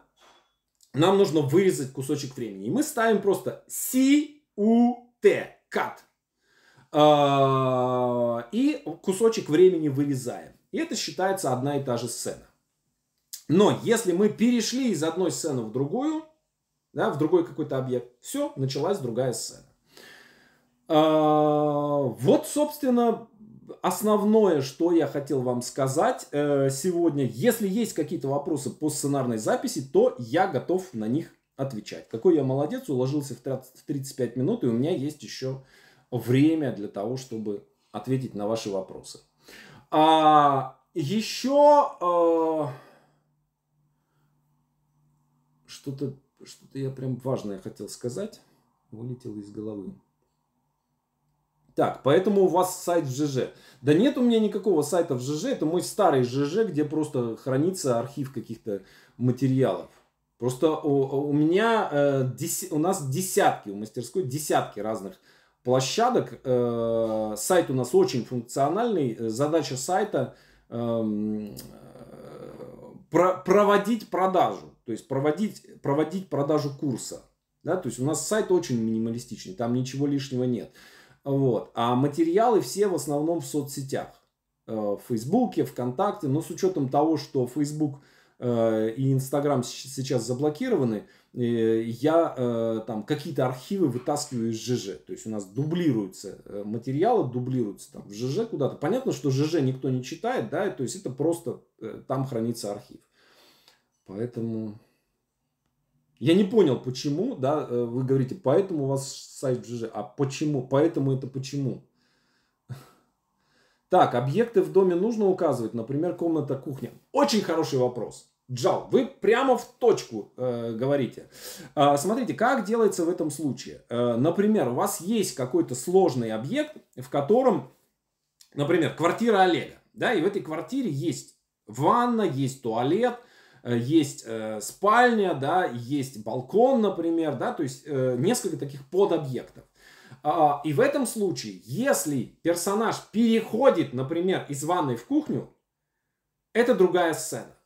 нам нужно вырезать кусочек времени. И мы ставим просто C-U-T, cut. А, и кусочек времени вырезаем. И это считается одна и та же сцена. Но если мы перешли из одной сцены в другую, да, в другой какой-то объект, все, началась другая сцена. А, вот, собственно, основное, что я хотел вам сказать э, сегодня. Если есть какие-то вопросы по сценарной записи, то я готов на них отвечать. Какой я молодец, уложился в 30, 35 минут, и у меня есть еще время для того, чтобы ответить на ваши вопросы. А, еще а, что-то что-то я прям важное хотел сказать, вылетело из головы. Так, поэтому у вас сайт в ЖЖ. Да нет у меня никакого сайта в ЖЖ, это мой старый ЖЖ, где просто хранится архив каких-то материалов. Просто у, у меня, э, деся, у нас десятки, у мастерской десятки разных площадок. Э, сайт у нас очень функциональный. Задача сайта э, про, проводить продажу, то есть проводить, проводить продажу курса. Да, то есть у нас сайт очень минималистичный, там ничего лишнего нет. Вот. А материалы все в основном в соцсетях. Э, в Фейсбуке, ВКонтакте. Но с учетом того, что Фейсбук э, и Инстаграм сейчас заблокированы, э, я там какие-то архивы вытаскиваю из ЖЖ. То есть у нас дублируются материалы, дублируются там в ЖЖ куда-то. Понятно, что ЖЖ никто не читает, да, то есть это просто там хранится архив. Поэтому я не понял, почему, да, э, вы говорите, поэтому у вас сайт ЖЖ, а почему, поэтому это почему? Так, объекты в доме нужно указывать, например, комната, кухня. Очень хороший вопрос. Джал, вы прямо в точку э, говорите. Э, смотрите, как делается в этом случае. Э, например, у вас есть какой-то сложный объект, в котором, например, квартира Олега, да, и в этой квартире есть ванна, есть туалет, э, Э, есть э, спальня, да, есть балкон, например, да, то есть э, несколько таких подобъектов. А, и в этом случае, если персонаж переходит, например, из ванной в кухню, это другая сцена.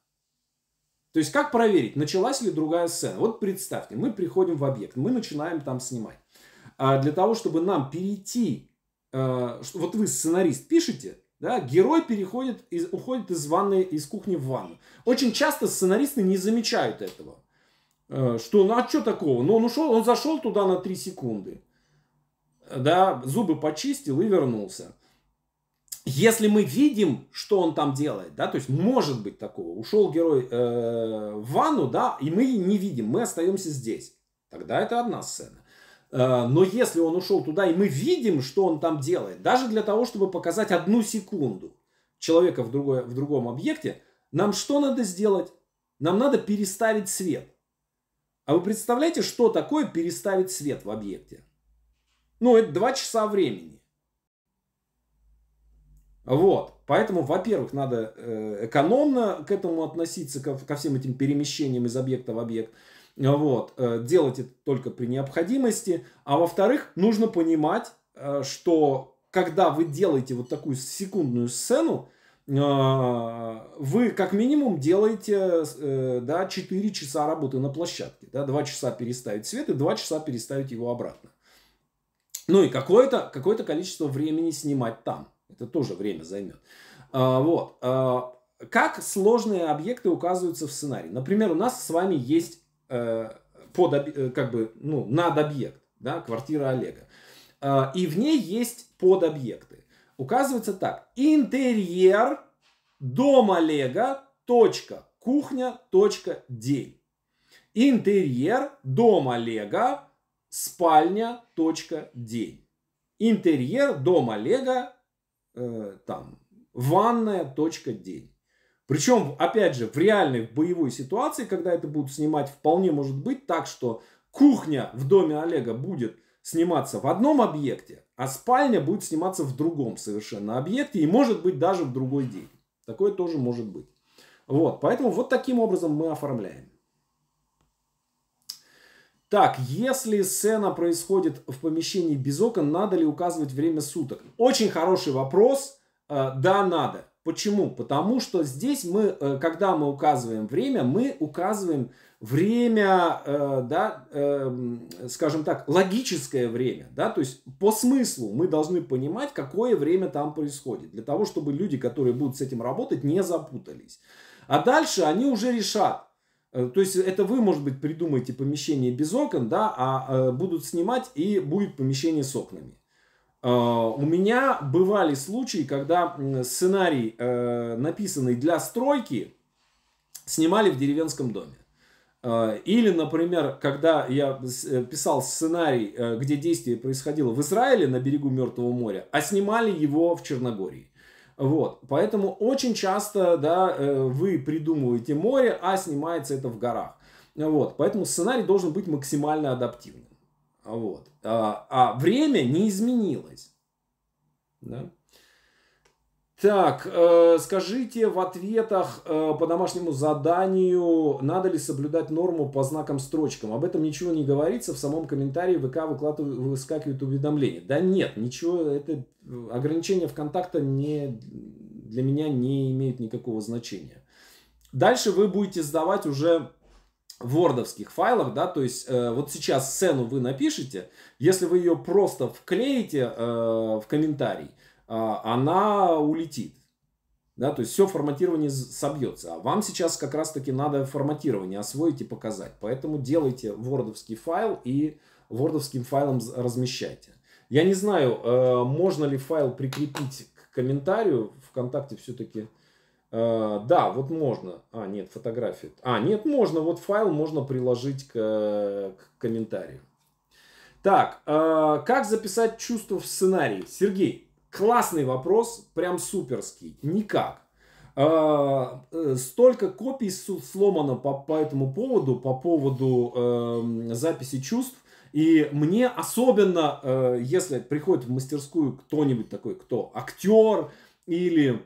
То есть как проверить, началась ли другая сцена? Вот представьте, мы приходим в объект, мы начинаем там снимать. А для того, чтобы нам перейти, э, вот вы сценарист пишете, да, герой переходит, из, уходит из ванной, из кухни в ванну. Очень часто сценаристы не замечают этого. Э, что, ну а что такого? Ну он ушел, он зашел туда на 3 секунды. Да, зубы почистил и вернулся. Если мы видим, что он там делает, да, то есть может быть такого. Ушел герой э, в ванну, да, и мы не видим, мы остаемся здесь. Тогда это одна сцена. Э, но если он ушел туда, и мы видим, что он там делает, даже для того, чтобы показать одну секунду человека в, другой, в другом объекте, нам что надо сделать? Нам надо переставить свет. А вы представляете, что такое переставить свет в объекте? Ну, это два часа времени. Вот. Поэтому, во-первых, надо э, экономно к этому относиться, ко, всем этим перемещениям из объекта в объект. Вот. Э, делать это только при необходимости. А во-вторых, нужно понимать, э, что когда вы делаете вот такую секундную сцену, э, вы как минимум делаете да, 4 часа работы на площадке. Да, 2 часа переставить свет и 2 часа переставить его обратно. Ну и какое-то какое количество времени снимать там. Это тоже время займет. Вот. Как сложные объекты указываются в сценарии? Например, у нас с вами есть Э, под, э, как бы, ну, над объект, да, квартира Олега. Э, и в ней есть подобъекты. Указывается так. Интерьер, дом Олега, точка, кухня, точка, день. Интерьер, дом Олега, спальня, точка, день. Интерьер, дом Олега, э, там, ванная, точка, день. Причем, опять же, в реальной боевой ситуации, когда это будут снимать, вполне может быть так, что кухня в доме Олега будет сниматься в одном объекте, а спальня будет сниматься в другом совершенно объекте и может быть даже в другой день. Такое тоже может быть. Вот, поэтому вот таким образом мы оформляем. Так, если сцена происходит в помещении без окон, надо ли указывать время суток? Очень хороший вопрос. Э, да, надо. Почему? Потому что здесь мы, э, когда мы указываем время, мы указываем время, э, да, эм, скажем так, логическое время, да, то есть по смыслу мы должны понимать, какое время там происходит, для того, чтобы люди, которые будут с этим работать, не запутались. А дальше они уже решат, э, то есть это вы, может быть, придумаете помещение без окон, да, а будут снимать и будет помещение с окнами. Э, у меня бывали случаи, когда сценарий, э, написанный для стройки, снимали в деревенском доме. Э, или, например, когда я писал сценарий, где действие происходило в Израиле на берегу Мертвого моря, а снимали его в Черногории. Вот. Поэтому очень часто да, вы придумываете море, а снимается это в горах. Вот. Поэтому сценарий должен быть максимально адаптивным. Вот. А, а время не изменилось. Да? Так, э, скажите в ответах э, по домашнему заданию, надо ли соблюдать норму по знакам строчкам? Об этом ничего не говорится, в самом комментарии ВК выскакивают уведомления. Да нет, ничего, это э, ограничение ВКонтакта не, для меня не имеет никакого значения. Дальше вы будете сдавать уже вордовских файлах, да, то есть э, вот сейчас сцену вы напишете, если вы ее просто вклеите э, в комментарий, э, она улетит. Да, то есть все форматирование собьется. А вам сейчас как раз таки надо форматирование освоить и показать. Поэтому делайте вордовский файл и вордовским файлом размещайте. Я не знаю, э, можно ли файл прикрепить к комментарию. Вконтакте все-таки а, да, вот можно. А, нет, фотографии. А, нет, можно. Вот файл можно приложить к, к комментарию. Так, э, как записать чувство в сценарий? Сергей, классный вопрос, прям суперский. Никак. Э, э, столько копий сломано по, по этому поводу, по поводу э, записи чувств. И мне особенно, э, если приходит в мастерскую кто-нибудь такой, кто актер или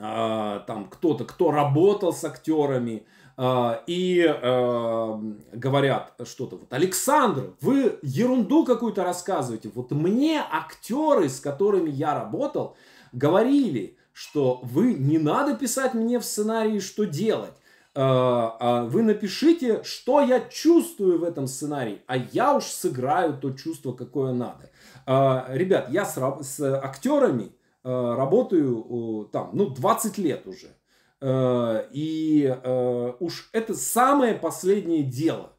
а, там кто-то, кто работал с актерами, а, и эм, говорят что-то, вот, Александр, вы ерунду какую-то рассказываете. Вот мне актеры, с которыми я работал, говорили, что вы не надо писать мне в сценарии, что делать. А, вы напишите, что я чувствую в этом сценарии, а я уж сыграю то чувство, какое надо. Ребят, я с, с актерами Э, работаю там, ну, 20 лет уже. Э, и э, уж это самое последнее дело,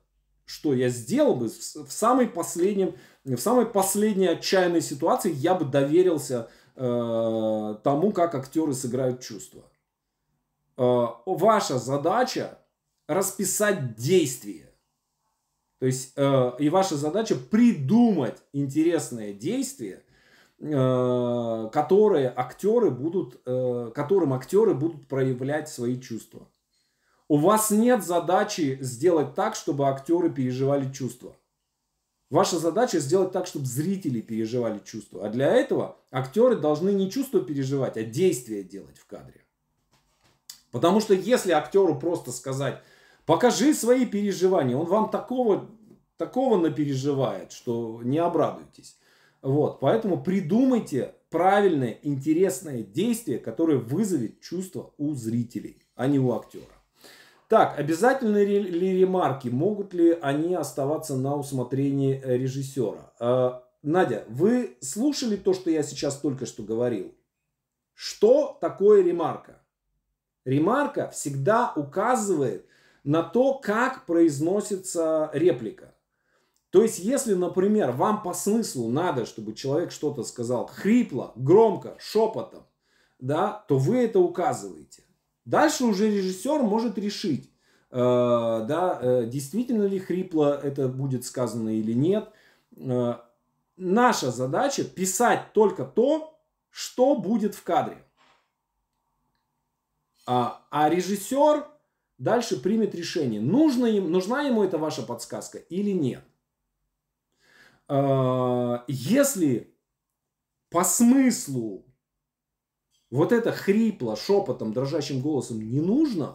что я сделал бы в самой последнем, в самой последней отчаянной ситуации я бы доверился тому, как актеры сыграют чувства. Ваша задача расписать действие. То есть, и ваша задача придумать интересное действие – Э, которые актеры будут, э, которым актеры будут проявлять свои чувства. У вас нет задачи сделать так, чтобы актеры переживали чувства. Ваша задача сделать так, чтобы зрители переживали чувства. А для этого актеры должны не чувства переживать, а действия делать в кадре. Потому что если актеру просто сказать, покажи свои переживания, он вам такого, такого напереживает, что не обрадуйтесь. Вот, поэтому придумайте правильное, интересное действие, которое вызовет чувство у зрителей, а не у актера. Так, обязательны ли ремарки? Могут ли они оставаться на усмотрении э, режиссера? Э, Надя, вы слушали то, что я сейчас только что говорил? Что такое ремарка? Ремарка всегда указывает на то, как произносится реплика. То есть, если, например, вам по смыслу надо, чтобы человек что-то сказал хрипло, громко, шепотом, да, то вы это указываете. Дальше уже режиссер может решить, э, да, э, действительно ли хрипло это будет сказано или нет. Э, наша задача писать только то, что будет в кадре. А, а режиссер дальше примет решение, нужно им, нужна ему эта ваша подсказка или нет. А, если по смыслу вот это хрипло, шепотом, дрожащим голосом не нужно,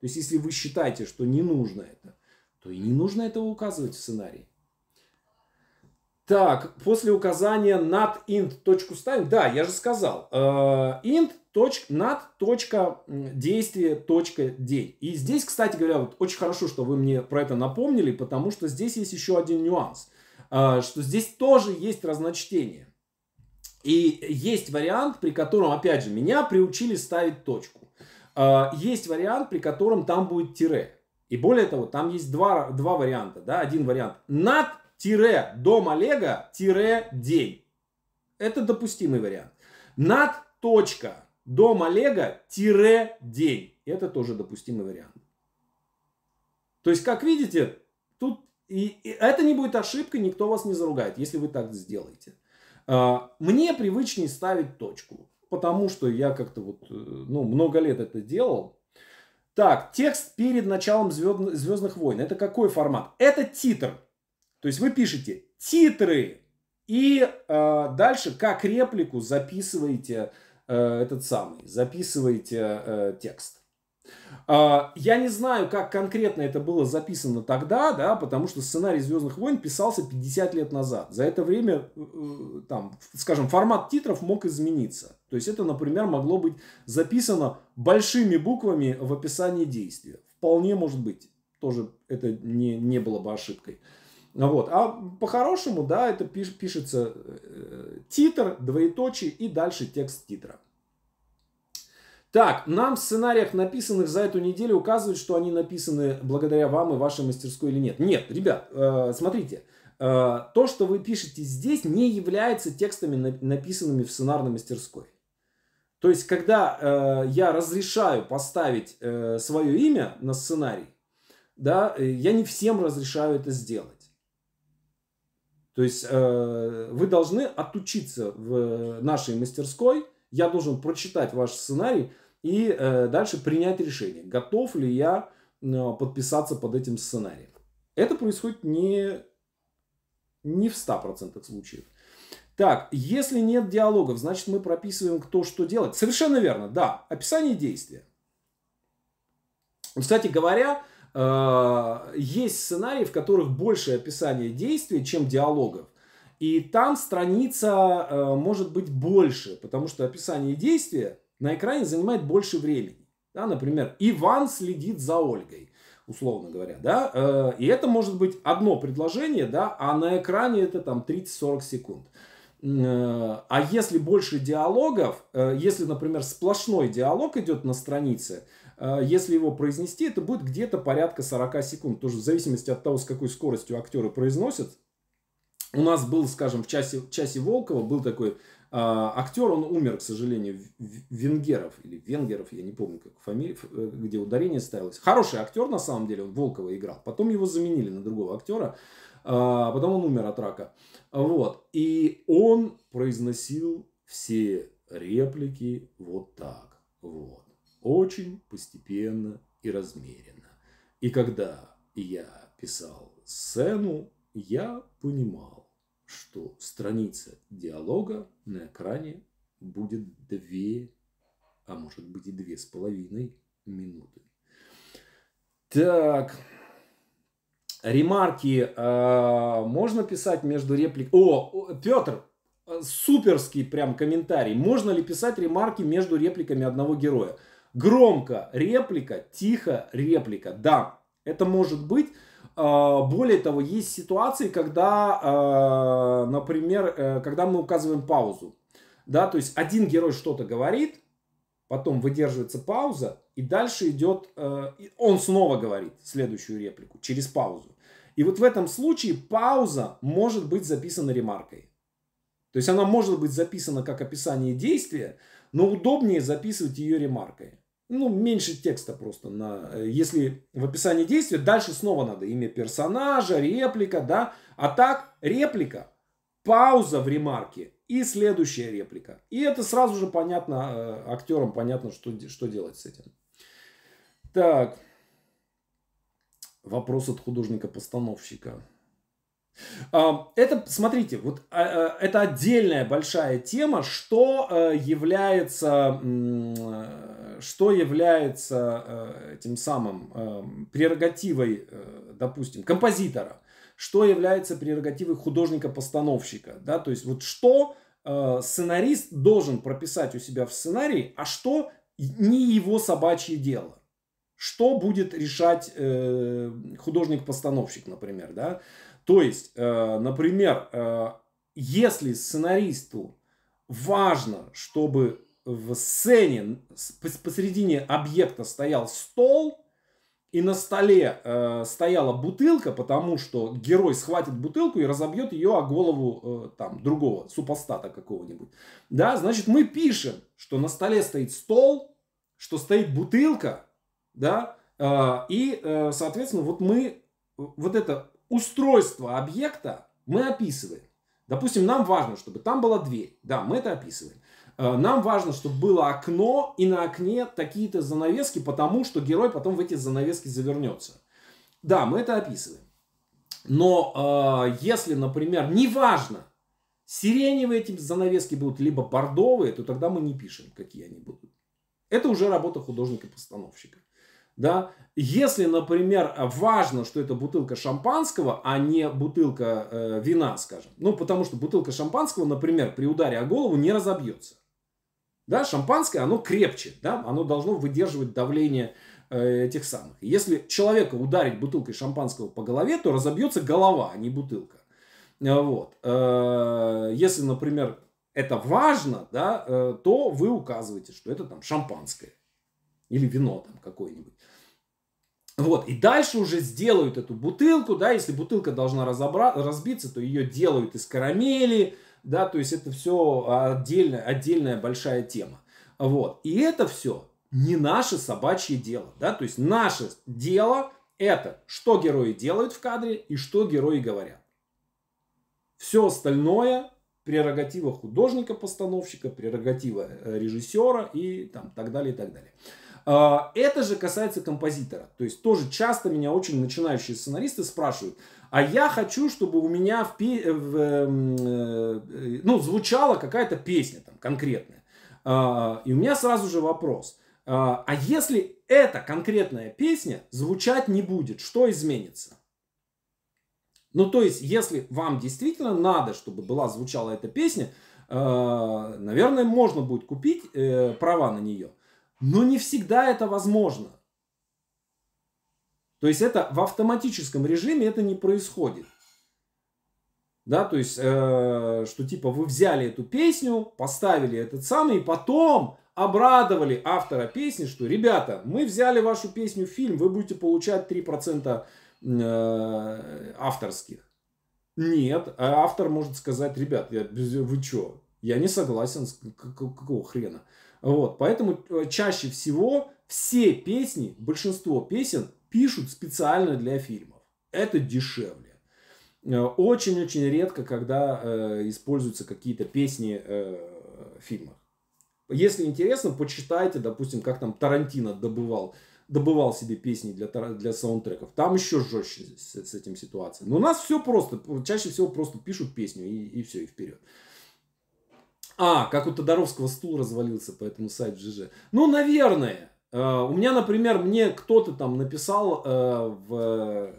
то есть если вы считаете, что не нужно это, то и не нужно этого указывать в сценарии. Так, после указания над int точку ставим. Да, я же сказал. Э, int точ, над точка действие точка день. И здесь, кстати говоря, вот очень хорошо, что вы мне про это напомнили, потому что здесь есть еще один нюанс – а, что здесь тоже есть разночтение. И есть вариант, при котором, опять же, меня приучили ставить точку. А, есть вариант, при котором там будет тире. И более того, там есть два, два варианта. Да? Один вариант над тире дом Олега тире день. Это допустимый вариант. Над точка дом Олега тире день. Это тоже допустимый вариант. То есть, как видите, тут и, и это не будет ошибкой, никто вас не заругает, если вы так сделаете. А, мне привычнее ставить точку, потому что я как-то вот, э, ну, много лет это делал. Так, текст перед началом звезд, «Звездных войн». Это какой формат? Это титр. То есть вы пишете титры и э, дальше как реплику записываете э, этот самый, записываете э, текст. А, я не знаю, как конкретно это было записано тогда, да, потому что сценарий «Звездных войн» писался 50 лет назад. За это время, э, э, там, скажем, формат титров мог измениться. То есть это, например, могло быть записано большими буквами в описании действия. Вполне может быть. Тоже это не, не было бы ошибкой. Вот. А по-хорошему, да, это пишется э, титр, двоеточие и дальше текст титра. Так, нам в сценариях, написанных за эту неделю, указывают, что они написаны благодаря вам и вашей мастерской или нет. Нет, ребят, э, смотрите, э, то, что вы пишете здесь, не является текстами, на, написанными в сценарной мастерской. То есть, когда э, я разрешаю поставить э, свое имя на сценарий, да, э, я не всем разрешаю это сделать. То есть, э, вы должны отучиться в нашей мастерской, я должен прочитать ваш сценарий, и э, дальше принять решение, готов ли я э, подписаться под этим сценарием. Это происходит не, не в 100% случаев. Так, если нет диалогов, значит мы прописываем кто что делать. Совершенно верно, да. Описание действия. Кстати говоря, э, есть сценарии, в которых больше описания действия, чем диалогов. И там страница э, может быть больше, потому что описание действия на экране занимает больше времени. Да, например, Иван следит за Ольгой, условно говоря. Да? Э, и это может быть одно предложение, да, а на экране это там 30-40 секунд. Э, а если больше диалогов, э, если, например, сплошной диалог идет на странице, если его произнести, это будет где-то порядка 40 секунд. Тоже в зависимости от того, с какой скоростью актеры произносят. У нас был, скажем, в часе, часе Волкова был такой а, актер, он умер, к сожалению, Венгеров или Венгеров, я не помню, как фамилия, э, где ударение ставилось. Хороший актер, на самом деле, он Волкова играл. Потом его заменили на другого актера, а, потом он умер от рака. Вот. И он произносил все реплики вот так. Вот. Очень постепенно и размеренно. И когда я писал сцену, я понимал, что страница диалога на экране будет две, а может быть и две с половиной минуты. Так, ремарки э, можно писать между реплик. О, Петр, а, суперский прям комментарий. Можно ли писать ремарки между репликами одного героя? Громко реплика, тихо реплика. Да, это может быть. А, более того, есть ситуации, когда, а, например, э, когда мы указываем паузу. Да, то есть один герой что-то говорит, потом выдерживается пауза, и дальше идет, э, он снова говорит следующую реплику через паузу. И вот в этом случае пауза может быть записана ремаркой. То есть она может быть записана как описание действия, но удобнее записывать ее ремаркой ну, меньше текста просто. На, э, если в описании действия, дальше снова надо имя персонажа, реплика, да. А так реплика, пауза в ремарке и следующая реплика. И это сразу же понятно, э, актерам понятно, что, что делать с этим. Так. Вопрос от художника-постановщика. А, это, смотрите, вот а, э, это отдельная большая тема, что является что является э, тем самым эм, прерогативой, э, допустим, композитора, что является прерогативой художника-постановщика, да, то есть вот что э, сценарист должен прописать у себя в сценарии, а что не его собачье дело. Что будет решать э, художник-постановщик, например, да? То есть, э, например, э, если сценаристу важно, чтобы в сцене посередине объекта стоял стол, и на столе э, стояла бутылка, потому что герой схватит бутылку и разобьет ее о голову э, там другого супостата какого-нибудь. Да, значит, мы пишем, что на столе стоит стол, что стоит бутылка, да, э, и, э, соответственно, вот мы вот это устройство объекта мы описываем. Допустим, нам важно, чтобы там была дверь. Да, мы это описываем. Э, нам важно, чтобы было окно, и на окне такие-то занавески, потому что герой потом в эти занавески завернется. Да, мы это описываем. Но э, если, например, неважно, сиреневые эти занавески будут, либо бордовые, то тогда мы не пишем, какие они будут. Это уже работа художника-постановщика. Да? Если, например, важно, что это бутылка шампанского, а не бутылка э, вина, скажем. Ну, потому что бутылка шампанского, например, при ударе о голову не разобьется. Да, шампанское, оно крепче, да, оно должно выдерживать давление э, этих самых. Если человека ударить бутылкой шампанского по голове, то разобьется голова, а не бутылка. Э, вот. Э, если, например, это важно, да, э, то вы указываете, что это там шампанское или вино там какое-нибудь. Вот, и дальше уже сделают эту бутылку, да, если бутылка должна разобра- разбиться, то ее делают из карамели, да, то есть это все отдельная, отдельная большая тема. Вот. И это все не наше собачье дело, да, то есть наше дело это, что герои делают в кадре и что герои говорят. Все остальное прерогатива художника-постановщика, прерогатива э, режиссера и там так далее, и так далее. А, это же касается композитора. То есть тоже часто меня очень начинающие сценаристы спрашивают, а я хочу, чтобы у меня в, э, в, эм, э, ну, звучала какая-то песня там конкретная. А, и у меня сразу же вопрос. А, а если эта конкретная песня звучать не будет, что изменится? Ну, то есть, если вам действительно надо, чтобы была звучала эта песня, наверное, можно будет купить э, права на нее – но не всегда это возможно. То есть это в автоматическом режиме это не происходит. Да, то есть, э, что типа вы взяли эту песню, поставили этот самый, и потом обрадовали автора песни, что, ребята, мы взяли вашу песню в фильм, вы будете получать 3% э, авторских. Нет, а автор может сказать, ребят, я, вы что, я не согласен, какого хрена. Вот, поэтому э, чаще всего все песни, большинство песен пишут специально для фильмов. Это дешевле. Э, очень-очень редко, когда э, используются какие-то песни э, в фильмах. Если интересно, почитайте, допустим, как там Тарантино добывал, добывал себе песни для, для саундтреков. Там еще жестче с, с этим ситуация. Но у нас все просто, чаще всего просто пишут песню и, и все, и вперед. Э, а, как у Тодоровского стул развалился, по этому сайт ЖЖ. Ну, наверное. Э, у меня, например, мне кто-то там написал э, в э,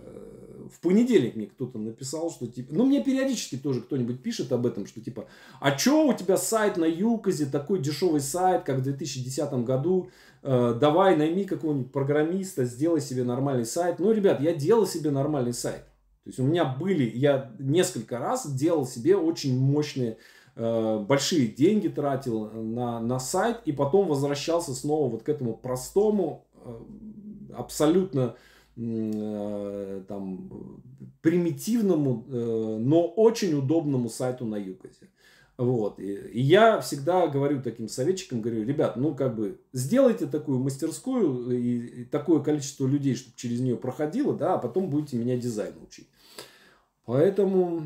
в понедельник мне кто-то написал, что типа, ну мне периодически тоже кто-нибудь пишет об этом, что типа, а чё у тебя сайт на Юказе, такой дешевый сайт, как в 2010 году, давай найми какого-нибудь программиста, сделай себе нормальный сайт. Ну, ребят, я делал себе нормальный сайт. То есть у меня были, я несколько раз делал себе очень мощные Э, большие деньги тратил э, на, на сайт и потом возвращался снова вот к этому простому, э, абсолютно там, примитивному, но очень удобному сайту на Юкозе. Вот. И, я всегда говорю таким советчикам, говорю, ребят, ну как бы сделайте такую мастерскую и, такое количество людей, чтобы через нее проходило, да, а потом будете меня дизайн учить. Поэтому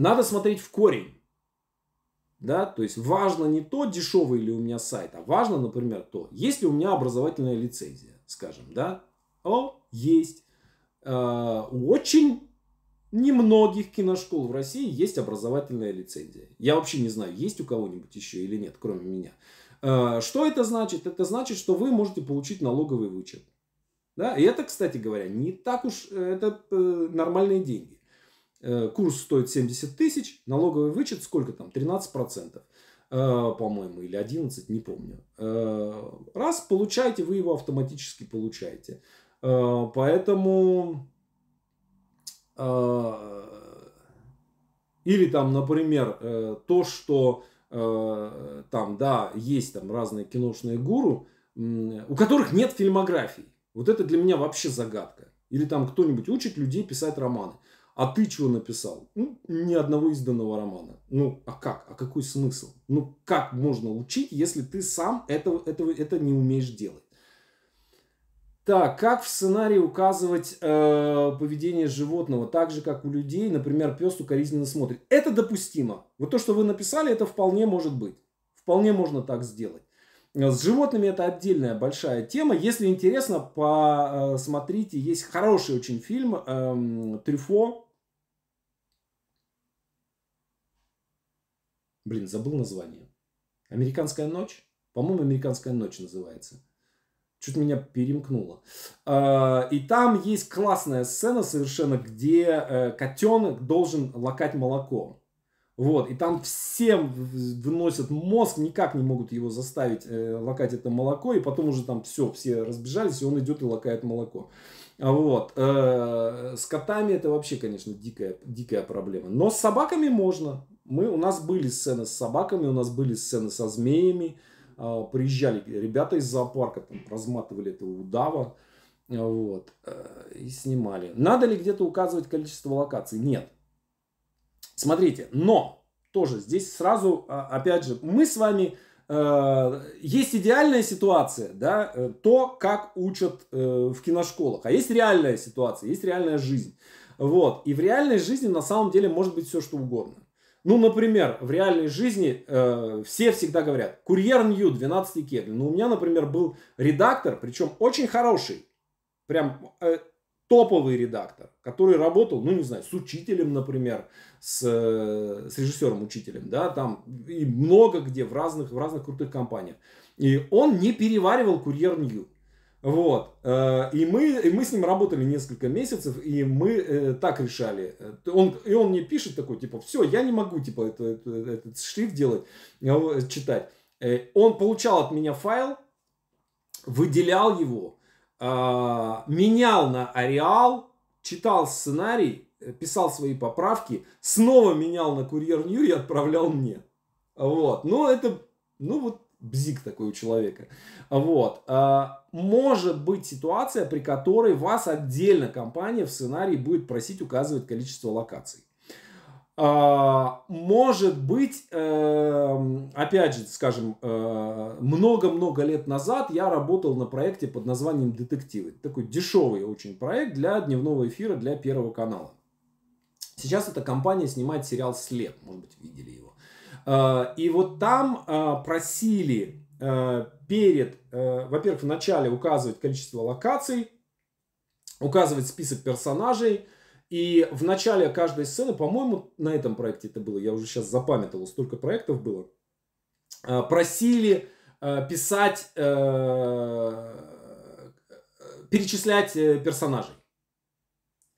надо смотреть в корень. Да, то есть важно не то, дешевый ли у меня сайт, а важно, например, то, есть ли у меня образовательная лицензия, скажем, да? О, есть. Э, у очень немногих киношкол в России есть образовательная лицензия. Я вообще не знаю, есть у кого-нибудь еще или нет, кроме меня. Э, что это значит? Это значит, что вы можете получить налоговый вычет. Да? И это, кстати говоря, не так уж, э, это э, нормальные деньги. Э, курс стоит 70 тысяч, налоговый вычет сколько там? 13%, э, по-моему, или 11, не помню. Э, раз получаете, вы его автоматически получаете. Поэтому... Или там, например, то, что там, да, есть там разные киношные гуру, у которых нет фильмографии. Вот это для меня вообще загадка. Или там кто-нибудь учит людей писать романы. А ты чего написал? Ну, ни одного изданного романа. Ну, а как? А какой смысл? Ну, как можно учить, если ты сам этого, этого, это не умеешь делать? Так, как в сценарии указывать э, поведение животного, так же как у людей, например, пес укоризненно смотрит. Это допустимо. Вот то, что вы написали, это вполне может быть. Вполне можно так сделать. С животными это отдельная большая тема. Если интересно, посмотрите. Есть хороший очень фильм эм, «Трюфо». Блин, забыл название. «Американская ночь». По-моему, «Американская ночь» называется. Чуть меня перемкнуло. Э, и там есть классная сцена совершенно, где э, котенок должен лакать молоко. Вот, и там всем выносят мозг, никак не могут его заставить э, лакать это молоко, и потом уже там все, все разбежались, и он идет и лакает молоко. А вот. Э, с котами это вообще, конечно, дикая, дикая проблема. Но с собаками можно. Мы, у нас были сцены с собаками, у нас были сцены со змеями. Э, приезжали ребята из зоопарка, там, разматывали этого удава. А, вот. Э, и снимали. Надо ли где-то указывать количество локаций? Нет. Смотрите, но тоже здесь сразу, а, опять же, мы с вами... Э, есть идеальная ситуация, да, э, то, как учат э, в киношколах, а есть реальная ситуация, есть реальная жизнь. Вот. И в реальной жизни на самом деле может быть все, что угодно. Ну, например, в реальной жизни э, все всегда говорят, курьер Нью, 12 кегль. Ну, у меня, например, был редактор, причем очень хороший. Прям э, топовый редактор, который работал, ну, не знаю, с учителем, например, с, э, с режиссером-учителем, да, там, и много где, в разных, в разных крутых компаниях. И он не переваривал курьер Нью. Вот. Э, и мы, и мы с ним работали несколько месяцев, и мы э, так решали. Он, и он мне пишет такой, типа, все, я не могу, типа, это, это, этот шрифт делать, читать. Он получал от меня файл, выделял его, а, менял на Ареал, читал сценарий, э, писал свои поправки, снова менял на Курьер Нью и отправлял мне. Вот. Но ну, это, ну вот, бзик такой у человека. Вот. А, может быть ситуация, при которой вас отдельно компания в сценарии будет просить указывать количество локаций. А, может быть, эм, опять же, скажем, э, много-много лет назад я работал на проекте под названием «Детективы». Такой дешевый очень проект для дневного эфира, для Первого канала. Сейчас эта компания снимает сериал «След», может быть, видели его. Э, и вот там э, просили перед, во-первых, в начале указывать количество локаций, указывать список персонажей – и в начале каждой сцены, по-моему, на этом проекте это было, я уже сейчас запамятовал, столько проектов было, э, просили э, писать, э, перечислять персонажей.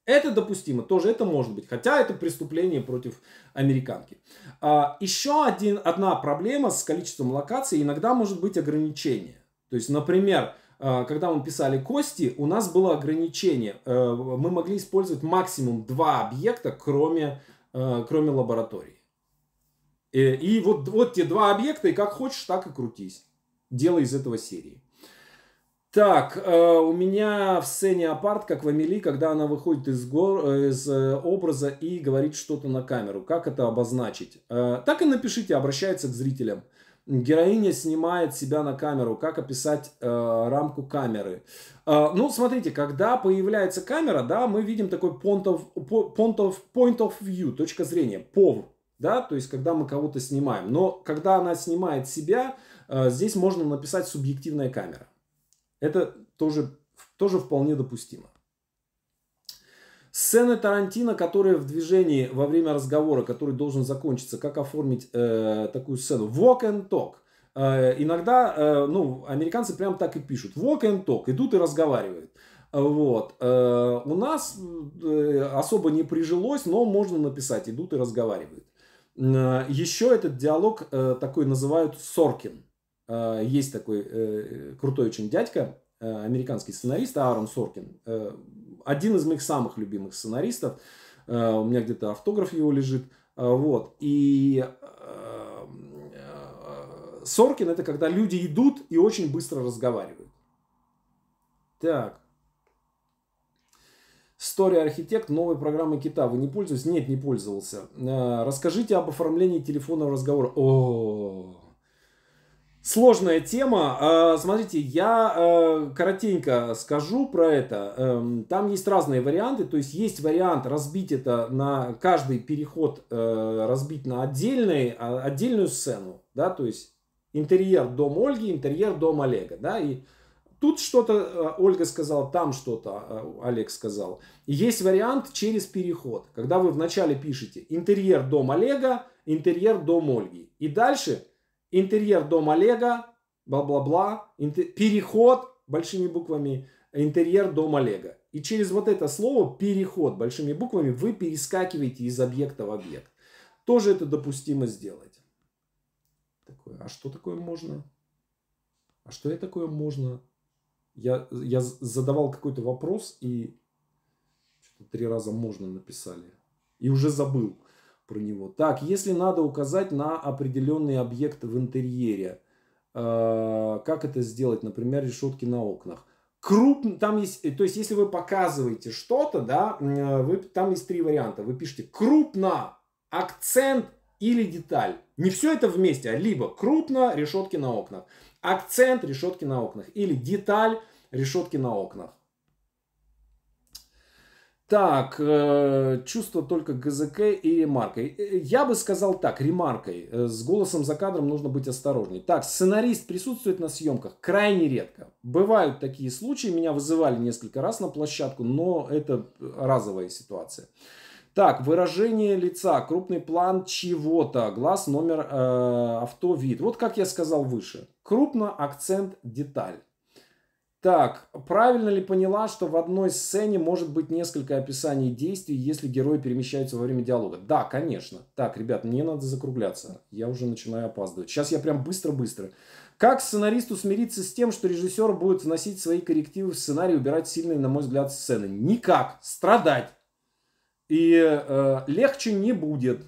Это допустимо, тоже это может быть, хотя это преступление против американки. А, Еще один, одна проблема с количеством локаций иногда может быть ограничение. То есть, например, а, когда мы писали кости, у нас было ограничение. Э, мы могли использовать максимум два объекта, кроме, э, кроме лаборатории. И, э, и вот, вот те два объекта, и как хочешь, так и крутись. Делай из этого серии. Так, у меня в сцене апарт, как в Амели, когда она выходит из, гор, из образа и говорит что-то на камеру. Как это обозначить? так и напишите, обращается к зрителям. Героиня снимает себя на камеру. Как описать э, рамку камеры? Э, ну, смотрите, когда появляется камера, да, мы видим такой point of, point of, point of view, точка зрения, POV, да, то есть когда мы кого-то снимаем. Но когда она снимает себя, э, здесь можно написать субъективная камера. Это тоже, тоже вполне допустимо. Сцены Тарантино, которые в движении во время разговора, который должен закончиться, как оформить э, такую сцену? Walk and talk. Э, иногда, э, ну, американцы прям так и пишут. Walk and talk. Идут и разговаривают. Вот. Э, у нас э, особо не прижилось, но можно написать. Идут и разговаривают. Э, еще этот диалог э, такой называют Соркин. Э, есть такой э, крутой очень дядька, э, американский сценарист Аарон Соркин э, один из моих самых любимых сценаристов. Э, у меня где-то автограф его лежит. Э, вот. И э, Соркин это когда люди идут и очень быстро разговаривают. Так. История архитект новой программы Кита. Вы не пользуетесь? Нет, не пользовался. Расскажите об оформлении телефонного разговора. О, сложная тема. А, смотрите, я э, коротенько скажу про это. Эм, там есть разные варианты. То есть есть вариант разбить это на каждый переход, э, разбить на отдельный, а, отдельную сцену. Да? То есть интерьер дом Ольги, интерьер дом Олега. Да? И тут что-то э, Ольга сказала, там что-то Олег сказал. И есть вариант через переход. Когда вы вначале пишете интерьер дом Олега, интерьер дом Ольги. И дальше интерьер дом Олега, бла-бла-бла, переход большими буквами, интерьер дом Олега. И через вот это слово переход большими буквами вы перескакиваете из объекта в объект. Тоже это допустимо сделать. Такое, а что такое можно? А что я такое можно? Я, я задавал какой-то вопрос и три раза можно написали. И уже забыл про него. Так, если надо указать на определенный объект в интерьере, э, как это сделать, например, решетки на окнах? Крупный, там есть, э, то есть, если вы показываете что-то, да, э, вы, там есть три варианта. Вы пишете крупно, акцент или деталь. Не все это вместе, а либо крупно, решетки на окнах, акцент, решетки на окнах, или деталь, решетки на окнах. Так, э, чувство только ГЗК и ремаркой. Э, я бы сказал так, ремаркой. Э, с голосом за кадром нужно быть осторожней. Так, сценарист присутствует на съемках крайне редко. Бывают такие случаи, меня вызывали несколько раз на площадку, но это разовая ситуация. Так, выражение лица, крупный план чего-то, глаз, номер, э, авто, вид. Вот как я сказал выше. Крупно, акцент, деталь. Так, правильно ли поняла, что в одной сцене может быть несколько описаний действий, если герои перемещаются во время диалога? Да, конечно. Так, ребят, мне надо закругляться. Я уже начинаю опаздывать. Сейчас я прям быстро-быстро. Как сценаристу смириться с тем, что режиссер будет вносить свои коррективы в сценарий, и убирать сильные, на мой взгляд, сцены? Никак. Страдать. И э, легче не будет.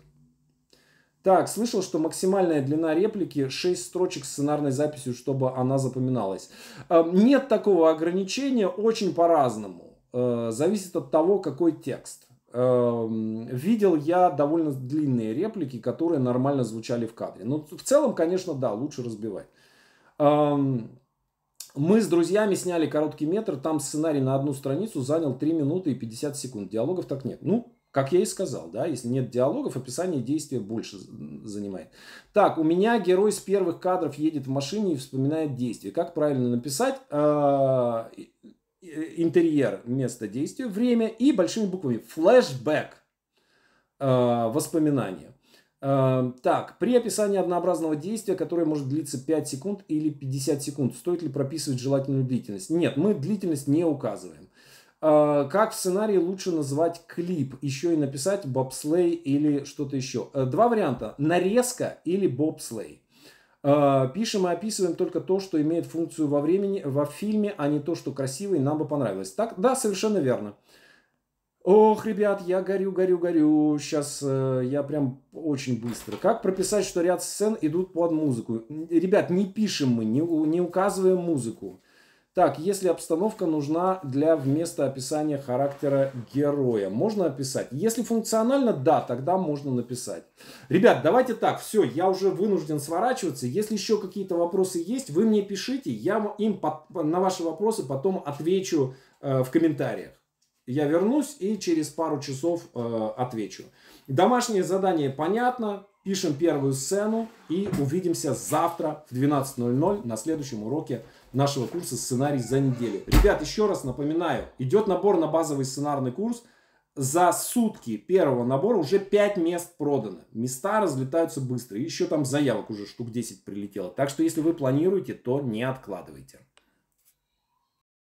Так, слышал, что максимальная длина реплики 6 строчек с сценарной записью, чтобы она запоминалась. Эм, нет такого ограничения, очень по-разному. Э, зависит от того, какой текст. Эм, видел я довольно длинные реплики, которые нормально звучали в кадре. Но ну, в целом, конечно, да, лучше разбивать. Эм, мы с друзьями сняли короткий метр, там сценарий на одну страницу занял 3 минуты и 50 секунд. Диалогов так нет. Ну, как я и сказал, да, если нет диалогов, описание действия больше занимает. Так, у меня герой с первых кадров едет в машине и вспоминает действие. Как правильно написать а, интерьер, место действия, время и большими буквами флешбэк, э, а, воспоминания. А, так, при описании однообразного действия, которое может длиться 5 секунд или 50 секунд, стоит ли прописывать желательную длительность? Нет, мы длительность не указываем. А, как в сценарии лучше назвать клип, еще и написать бобслей или что-то еще. Э, два варианта, нарезка или бобслей. А, пишем и описываем только то, что имеет функцию во времени, во фильме, а не то, что красиво и нам бы понравилось. Так, да, совершенно верно. Ох, ребят, я горю, горю, горю. Сейчас э, я прям очень быстро. Как прописать, что ряд сцен идут под музыку? Ребят, не пишем мы, не, не указываем музыку. Так, если обстановка нужна для вместо описания характера героя, можно описать. Если функционально, да, тогда можно написать. Ребят, давайте так, все, я уже вынужден сворачиваться. Если еще какие-то вопросы есть, вы мне пишите, я им под, на ваши вопросы потом отвечу э, в комментариях. Я вернусь и через пару часов э, отвечу. Домашнее задание понятно, пишем первую сцену и увидимся завтра в 12.00 на следующем уроке нашего курса «Сценарий за неделю». Ребят, еще раз напоминаю, идет набор на базовый сценарный курс. За сутки первого набора уже 5 мест продано. Места разлетаются быстро. Еще там заявок уже штук 10 прилетело. Так что если вы планируете, то не откладывайте.